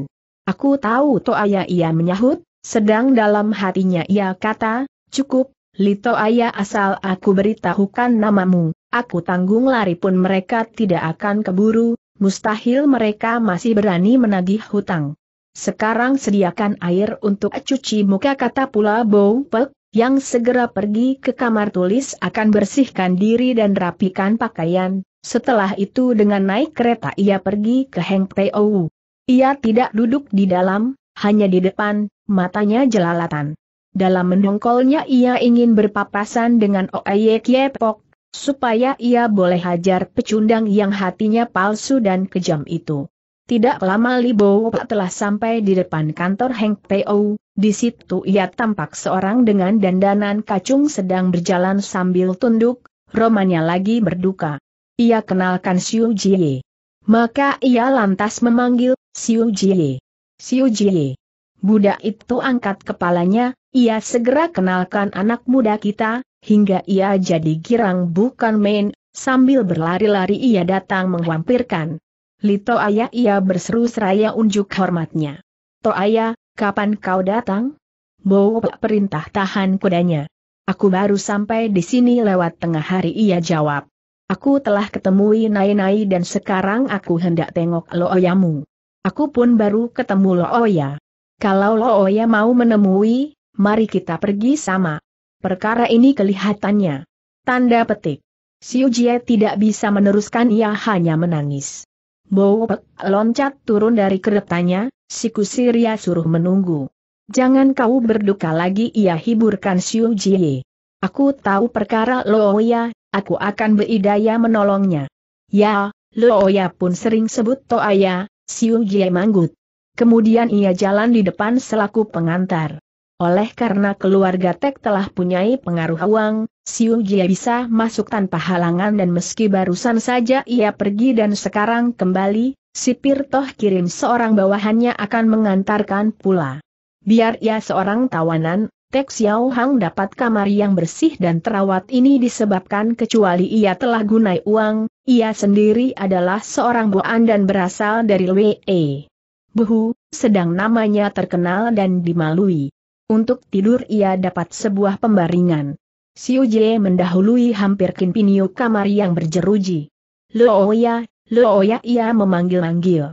Aku tahu Toaya ia menyahut, sedang dalam hatinya ia kata, cukup, Lito ayah asal aku beritahukan namamu, aku tanggung lari pun mereka tidak akan keburu, mustahil mereka masih berani menagih hutang. Sekarang sediakan air untuk cuci muka kata pula Bow Pek, yang segera pergi ke kamar tulis akan bersihkan diri dan rapikan pakaian, setelah itu dengan naik kereta ia pergi ke Heng Teo. Ia tidak duduk di dalam, hanya di depan, matanya jelalatan. Dalam mendongkolnya ia ingin berpapasan dengan Oeye Kiepok, supaya ia boleh hajar pecundang yang hatinya palsu dan kejam itu. Tidak lama Libo Pak telah sampai di depan kantor Heng Peo, di situ ia tampak seorang dengan dandanan kacung sedang berjalan sambil tunduk, Romanya lagi berduka. Ia kenalkan Siu Jie. Maka ia lantas memanggil, Siu Jie. Siu Jie. Budak itu angkat kepalanya, ia segera kenalkan anak muda kita, hingga ia jadi girang bukan main, sambil berlari-lari ia datang menghampirkan. Lito ayah ia berseru seraya unjuk hormatnya. To ayah, kapan kau datang? Bowo perintah tahan kudanya. Aku baru sampai di sini lewat tengah hari ia jawab. Aku telah ketemui Nai-Nai dan sekarang aku hendak tengok Looyamu. Aku pun baru ketemu Looya. Kalau Looya mau menemui, mari kita pergi sama. Perkara ini kelihatannya. Tanda petik. Siu Jie tidak bisa meneruskan ia hanya menangis. Bowpek loncat turun dari keretanya, si kusiria suruh menunggu. Jangan kau berduka lagi ia hiburkan Siu Jie. Aku tahu perkara Looya, aku akan beridaya menolongnya. Ya, Looya pun sering sebut Toaya, Siu Jie manggut. Kemudian ia jalan di depan selaku pengantar. Oleh karena keluarga Tek telah punyai pengaruh uang, Siu Jia bisa masuk tanpa halangan dan meski barusan saja ia pergi dan sekarang kembali, sipir toh kirim seorang bawahannya akan mengantarkan pula. Biar ia seorang tawanan, Tek Xiao Hang dapat kamar yang bersih dan terawat ini disebabkan kecuali ia telah gunai uang, ia sendiri adalah seorang buan dan berasal dari Wei. Buhu, sedang namanya terkenal dan dimalui. Untuk tidur ia dapat sebuah pembaringan. Siu Jie mendahului hampir Kin kamar yang berjeruji. Looya, Looya ia memanggil-manggil.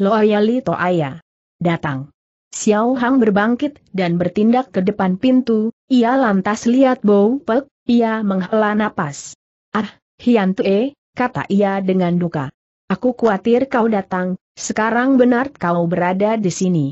Looya Li Toaya. Datang. Xiao Hang berbangkit dan bertindak ke depan pintu, ia lantas lihat Bou Pek, ia menghela napas. Ah, Hian Tue, kata ia dengan duka. Aku khawatir kau datang, sekarang benar kau berada di sini.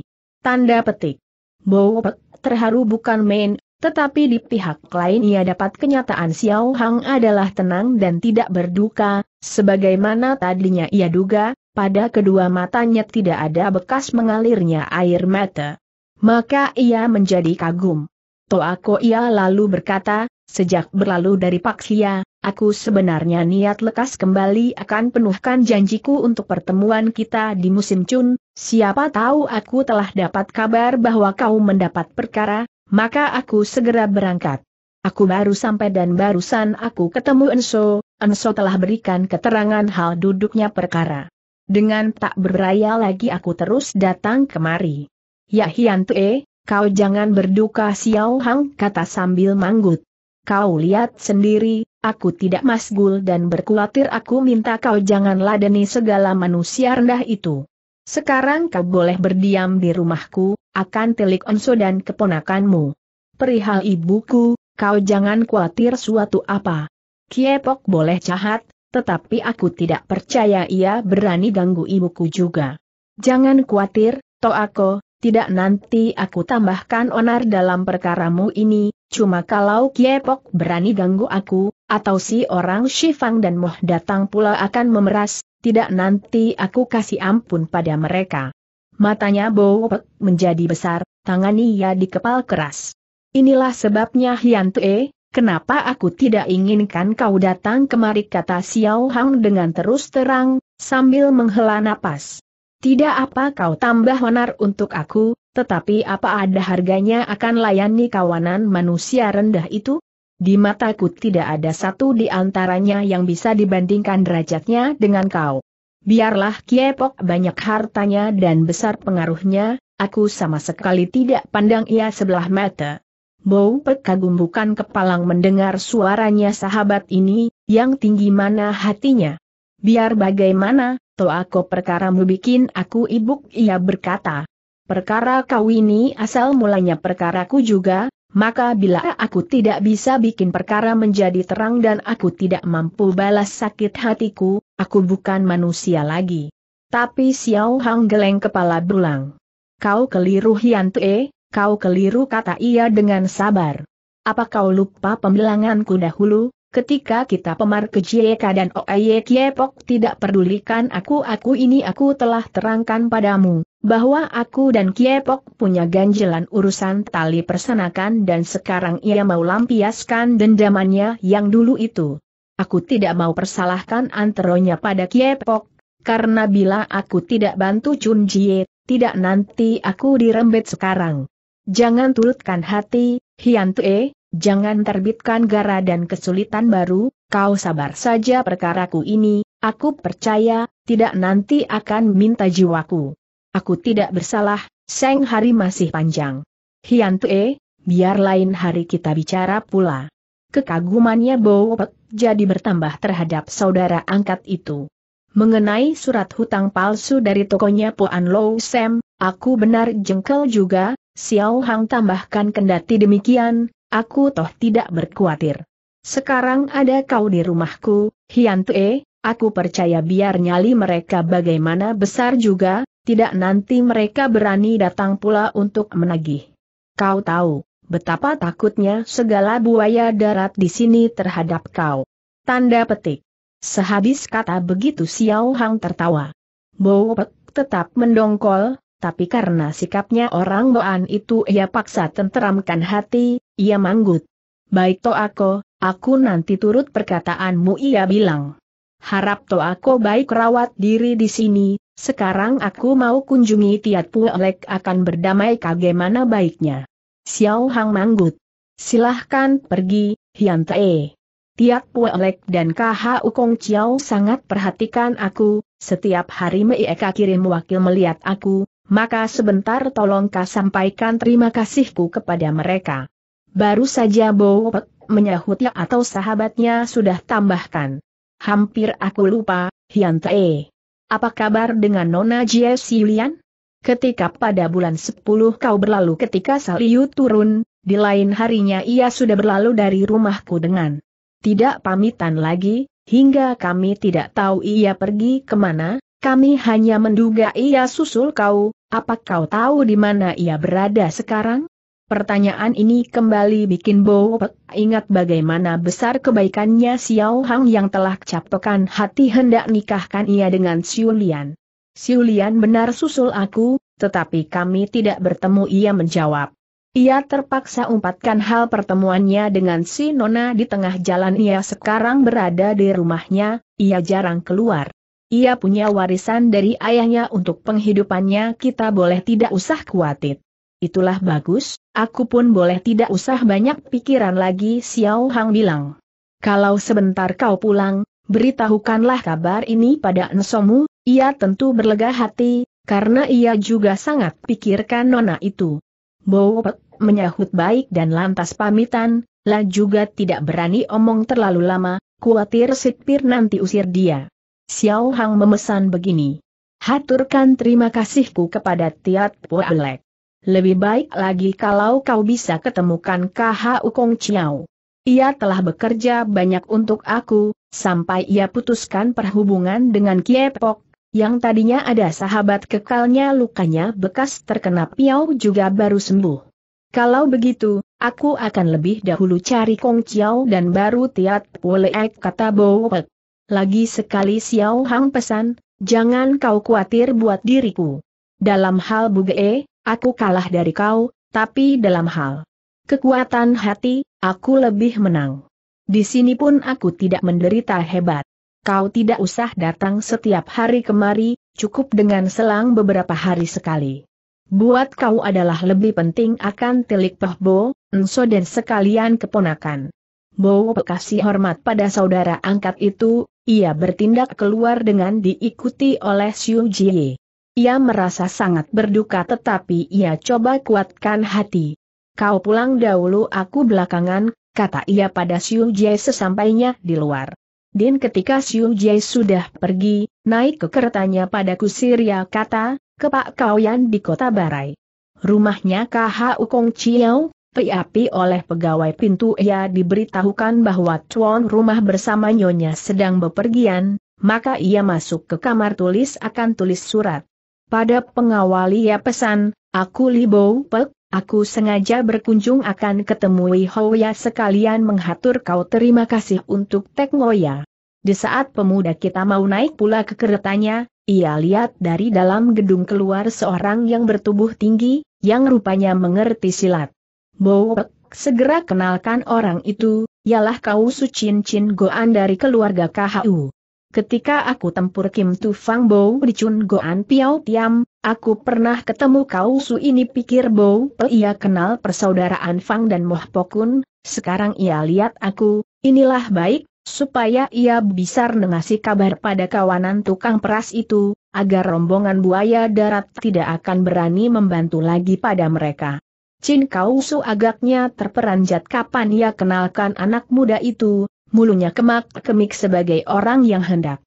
Tanda petik. Bou Pek terharu bukan main, tetapi di pihak lain ia dapat kenyataan Xiao Hang adalah tenang dan tidak berduka, sebagaimana tadinya ia duga, pada kedua matanya tidak ada bekas mengalirnya air mata. Maka ia menjadi kagum. Toako ia lalu berkata, sejak berlalu dari Paksia, Aku sebenarnya niat lekas kembali akan penuhkan janjiku untuk pertemuan kita di musim cun, siapa tahu aku telah dapat kabar bahwa kau mendapat perkara, maka aku segera berangkat. Aku baru sampai dan barusan aku ketemu Enso, Enso telah berikan keterangan hal duduknya perkara. Dengan tak beraya lagi aku terus datang kemari. Ya Hian Tue, kau jangan berduka Xiao Hang kata sambil manggut. Kau lihat sendiri, Aku tidak masgul dan berkulatir aku minta kau jangan ladeni segala manusia rendah itu. Sekarang kau boleh berdiam di rumahku, akan telik onso dan keponakanmu. Perihal ibuku, kau jangan khawatir suatu apa. Kiepok boleh jahat, tetapi aku tidak percaya ia berani ganggu ibuku juga. Jangan khawatir, Toako, tidak nanti aku tambahkan onar dalam perkaramu ini, Cuma kalau Kiepok berani ganggu aku, atau si orang Shifang dan Moh datang pula akan memeras, tidak nanti aku kasih ampun pada mereka. Matanya Bowopek menjadi besar, tangan ia dikepal keras. Inilah sebabnya Hian Tue, kenapa aku tidak inginkan kau datang kemari kata Xiao Hang dengan terus terang, sambil menghela napas. Tidak apa kau tambah onar untuk aku, tetapi apa ada harganya akan layani kawanan manusia rendah itu? Di mataku tidak ada satu di antaranya yang bisa dibandingkan derajatnya dengan kau. Biarlah Kiepok banyak hartanya dan besar pengaruhnya, aku sama sekali tidak pandang ia sebelah mata. Bau kagum bukan kepalang mendengar suaranya sahabat ini, yang tinggi mana hatinya. Biar bagaimana, to aku perkara mu bikin aku ibuk ia berkata. Perkara kau ini asal mulanya perkara ku juga, maka bila aku tidak bisa bikin perkara menjadi terang dan aku tidak mampu balas sakit hatiku, aku bukan manusia lagi. Tapi Xiao Hang geleng kepala berulang. Kau keliru Hian Tue, kau keliru kata ia dengan sabar. Apa kau lupa pembelanganku dahulu, ketika kita pemar ke Jieka dan Oye Kiepok tidak pedulikan aku aku ini aku telah terangkan padamu, bahwa aku dan Kiepok punya ganjelan urusan tali persenakan dan sekarang ia mau lampiaskan dendamannya yang dulu itu. Aku tidak mau persalahkan anteronya pada Kiepok, karena bila aku tidak bantu Chun Jie, tidak nanti aku dirembet sekarang. Jangan turutkan hati, Hian Tue, jangan terbitkan gara dan kesulitan baru, kau sabar saja perkaraku ini, aku percaya, tidak nanti akan minta jiwaku. Aku tidak bersalah, Seng hari masih panjang. Hian Tue, biar lain hari kita bicara pula. Kekagumannya Pek jadi bertambah terhadap saudara angkat itu. Mengenai surat hutang palsu dari tokonya Puan Lou Sam, aku benar jengkel juga, Xiao Hang tambahkan kendati demikian, aku toh tidak berkuatir. Sekarang ada kau di rumahku, Hian Tue, aku percaya biar nyali mereka bagaimana besar juga, tidak nanti mereka berani datang pula untuk menagih. Kau tahu, betapa takutnya segala buaya darat di sini terhadap kau. Tanda petik. Sehabis kata begitu Xiao Hang tertawa. Bo tetap mendongkol, tapi karena sikapnya orang Boan itu ia paksa tenteramkan hati, ia manggut. Baik to aku, aku nanti turut perkataanmu ia bilang. Harap to aku baik rawat diri di sini, sekarang aku mau kunjungi Tiat Puelek akan berdamai kagaimana baiknya. Xiao Hang manggut. Silahkan pergi, Hian Tae. Tiat Puelek dan KH Ukong Xiao sangat perhatikan aku, setiap hari mereka kirim wakil melihat aku, maka sebentar tolongkah sampaikan terima kasihku kepada mereka. Baru saja Bowek menyahutnya atau sahabatnya sudah tambahkan. Hampir aku lupa, Hian Tae. Apa kabar dengan Nona Jie Silian? Ketika pada bulan 10 kau berlalu ketika Saliu turun, di lain harinya ia sudah berlalu dari rumahku dengan tidak pamitan lagi, hingga kami tidak tahu ia pergi kemana, kami hanya menduga ia susul kau, apa kau tahu di mana ia berada sekarang? Pertanyaan ini kembali bikin Bo Pek ingat bagaimana besar kebaikannya Xiao Hang yang telah capekan hati hendak nikahkan ia dengan Xiu Lian. Xiu Lian benar susul aku, tetapi kami tidak bertemu ia menjawab. Ia terpaksa umpatkan hal pertemuannya dengan si Nona di tengah jalan ia sekarang berada di rumahnya, ia jarang keluar. Ia punya warisan dari ayahnya untuk penghidupannya kita boleh tidak usah khawatir. Itulah bagus, aku pun boleh tidak usah banyak pikiran lagi Xiao Hang bilang. Kalau sebentar kau pulang, beritahukanlah kabar ini pada Ensomu, ia tentu berlega hati, karena ia juga sangat pikirkan nona itu. Bo menyahut baik dan lantas pamitan, lah juga tidak berani omong terlalu lama, khawatir sipir nanti usir dia. Xiao Hang memesan begini. Haturkan terima kasihku kepada Tiat Puelek. Lebih baik lagi kalau kau bisa ketemukan KH Kong Chiao. Ia telah bekerja banyak untuk aku, sampai ia putuskan perhubungan dengan Kiepok, yang tadinya ada sahabat kekalnya lukanya bekas terkena piao juga baru sembuh. Kalau begitu, aku akan lebih dahulu cari Kong Chiao dan baru tiat wolek kata Bowek. Lagi sekali Xiao Hang pesan, jangan kau khawatir buat diriku. Dalam hal bugee. Aku kalah dari kau, tapi dalam hal kekuatan hati, aku lebih menang. Di sini pun aku tidak menderita hebat. Kau tidak usah datang setiap hari kemari, cukup dengan selang beberapa hari sekali. Buat kau adalah lebih penting akan tilik pehbo, enso dan sekalian keponakan. Bowo kasih hormat pada saudara angkat itu, ia bertindak keluar dengan diikuti oleh Xiu Jie. Ia merasa sangat berduka tetapi ia coba kuatkan hati. Kau pulang dahulu aku belakangan, kata ia pada Siu Jie sesampainya di luar. Din ketika Siu Jie sudah pergi, naik ke keretanya pada Kusiria kata, ke Pak Kauyan di kota Barai. Rumahnya KH Ukong Chiao, piapi oleh pegawai pintu ia diberitahukan bahwa tuan rumah bersama nyonya sedang bepergian, maka ia masuk ke kamar tulis akan tulis surat. Pada pengawali, ia ya pesan, aku Libo Pek, aku sengaja berkunjung akan ketemui Hoya sekalian menghatur kau terima kasih untuk Tek Ngoya. Di saat pemuda kita mau naik pula ke keretanya, ia lihat dari dalam gedung keluar seorang yang bertubuh tinggi, yang rupanya mengerti silat. Bo Pek, segera kenalkan orang itu, ialah kau Su Chin Chin Goan dari keluarga KHU. Ketika aku tempur Kim Tu Fang Bo di Chun Goan Piao Tiam, aku pernah ketemu Kau Su ini pikir Bo Pe eh, ia kenal persaudaraan Fang dan Moh Pokun, sekarang ia lihat aku, inilah baik, supaya ia bisa mengasih kabar pada kawanan tukang peras itu, agar rombongan buaya darat tidak akan berani membantu lagi pada mereka. Chin Kau Su agaknya terperanjat kapan ia kenalkan anak muda itu, mulunya kemak-kemik sebagai orang yang hendak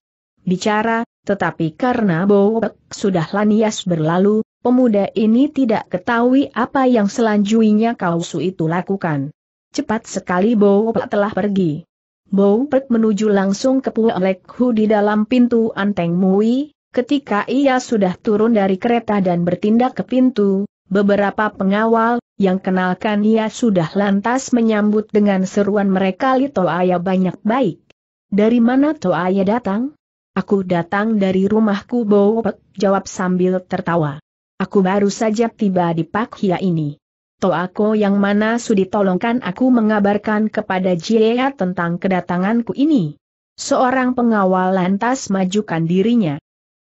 bicara, tetapi karena Bowek sudah lanias berlalu, pemuda ini tidak ketahui apa yang selanjutnya Kausu itu lakukan. Cepat sekali Bowek telah pergi. Bowek menuju langsung ke Puelekhu di dalam pintu Anteng Mui, ketika ia sudah turun dari kereta dan bertindak ke pintu, beberapa pengawal, yang kenalkan ia sudah lantas menyambut dengan seruan mereka Litoaya banyak baik. Dari mana Toaya datang? Aku datang dari rumahku Bowopek, jawab sambil tertawa. Aku baru saja tiba di pak Pakhia ini. Toako yang mana sudi tolongkan aku mengabarkan kepada Jiea tentang kedatanganku ini. Seorang pengawal lantas majukan dirinya.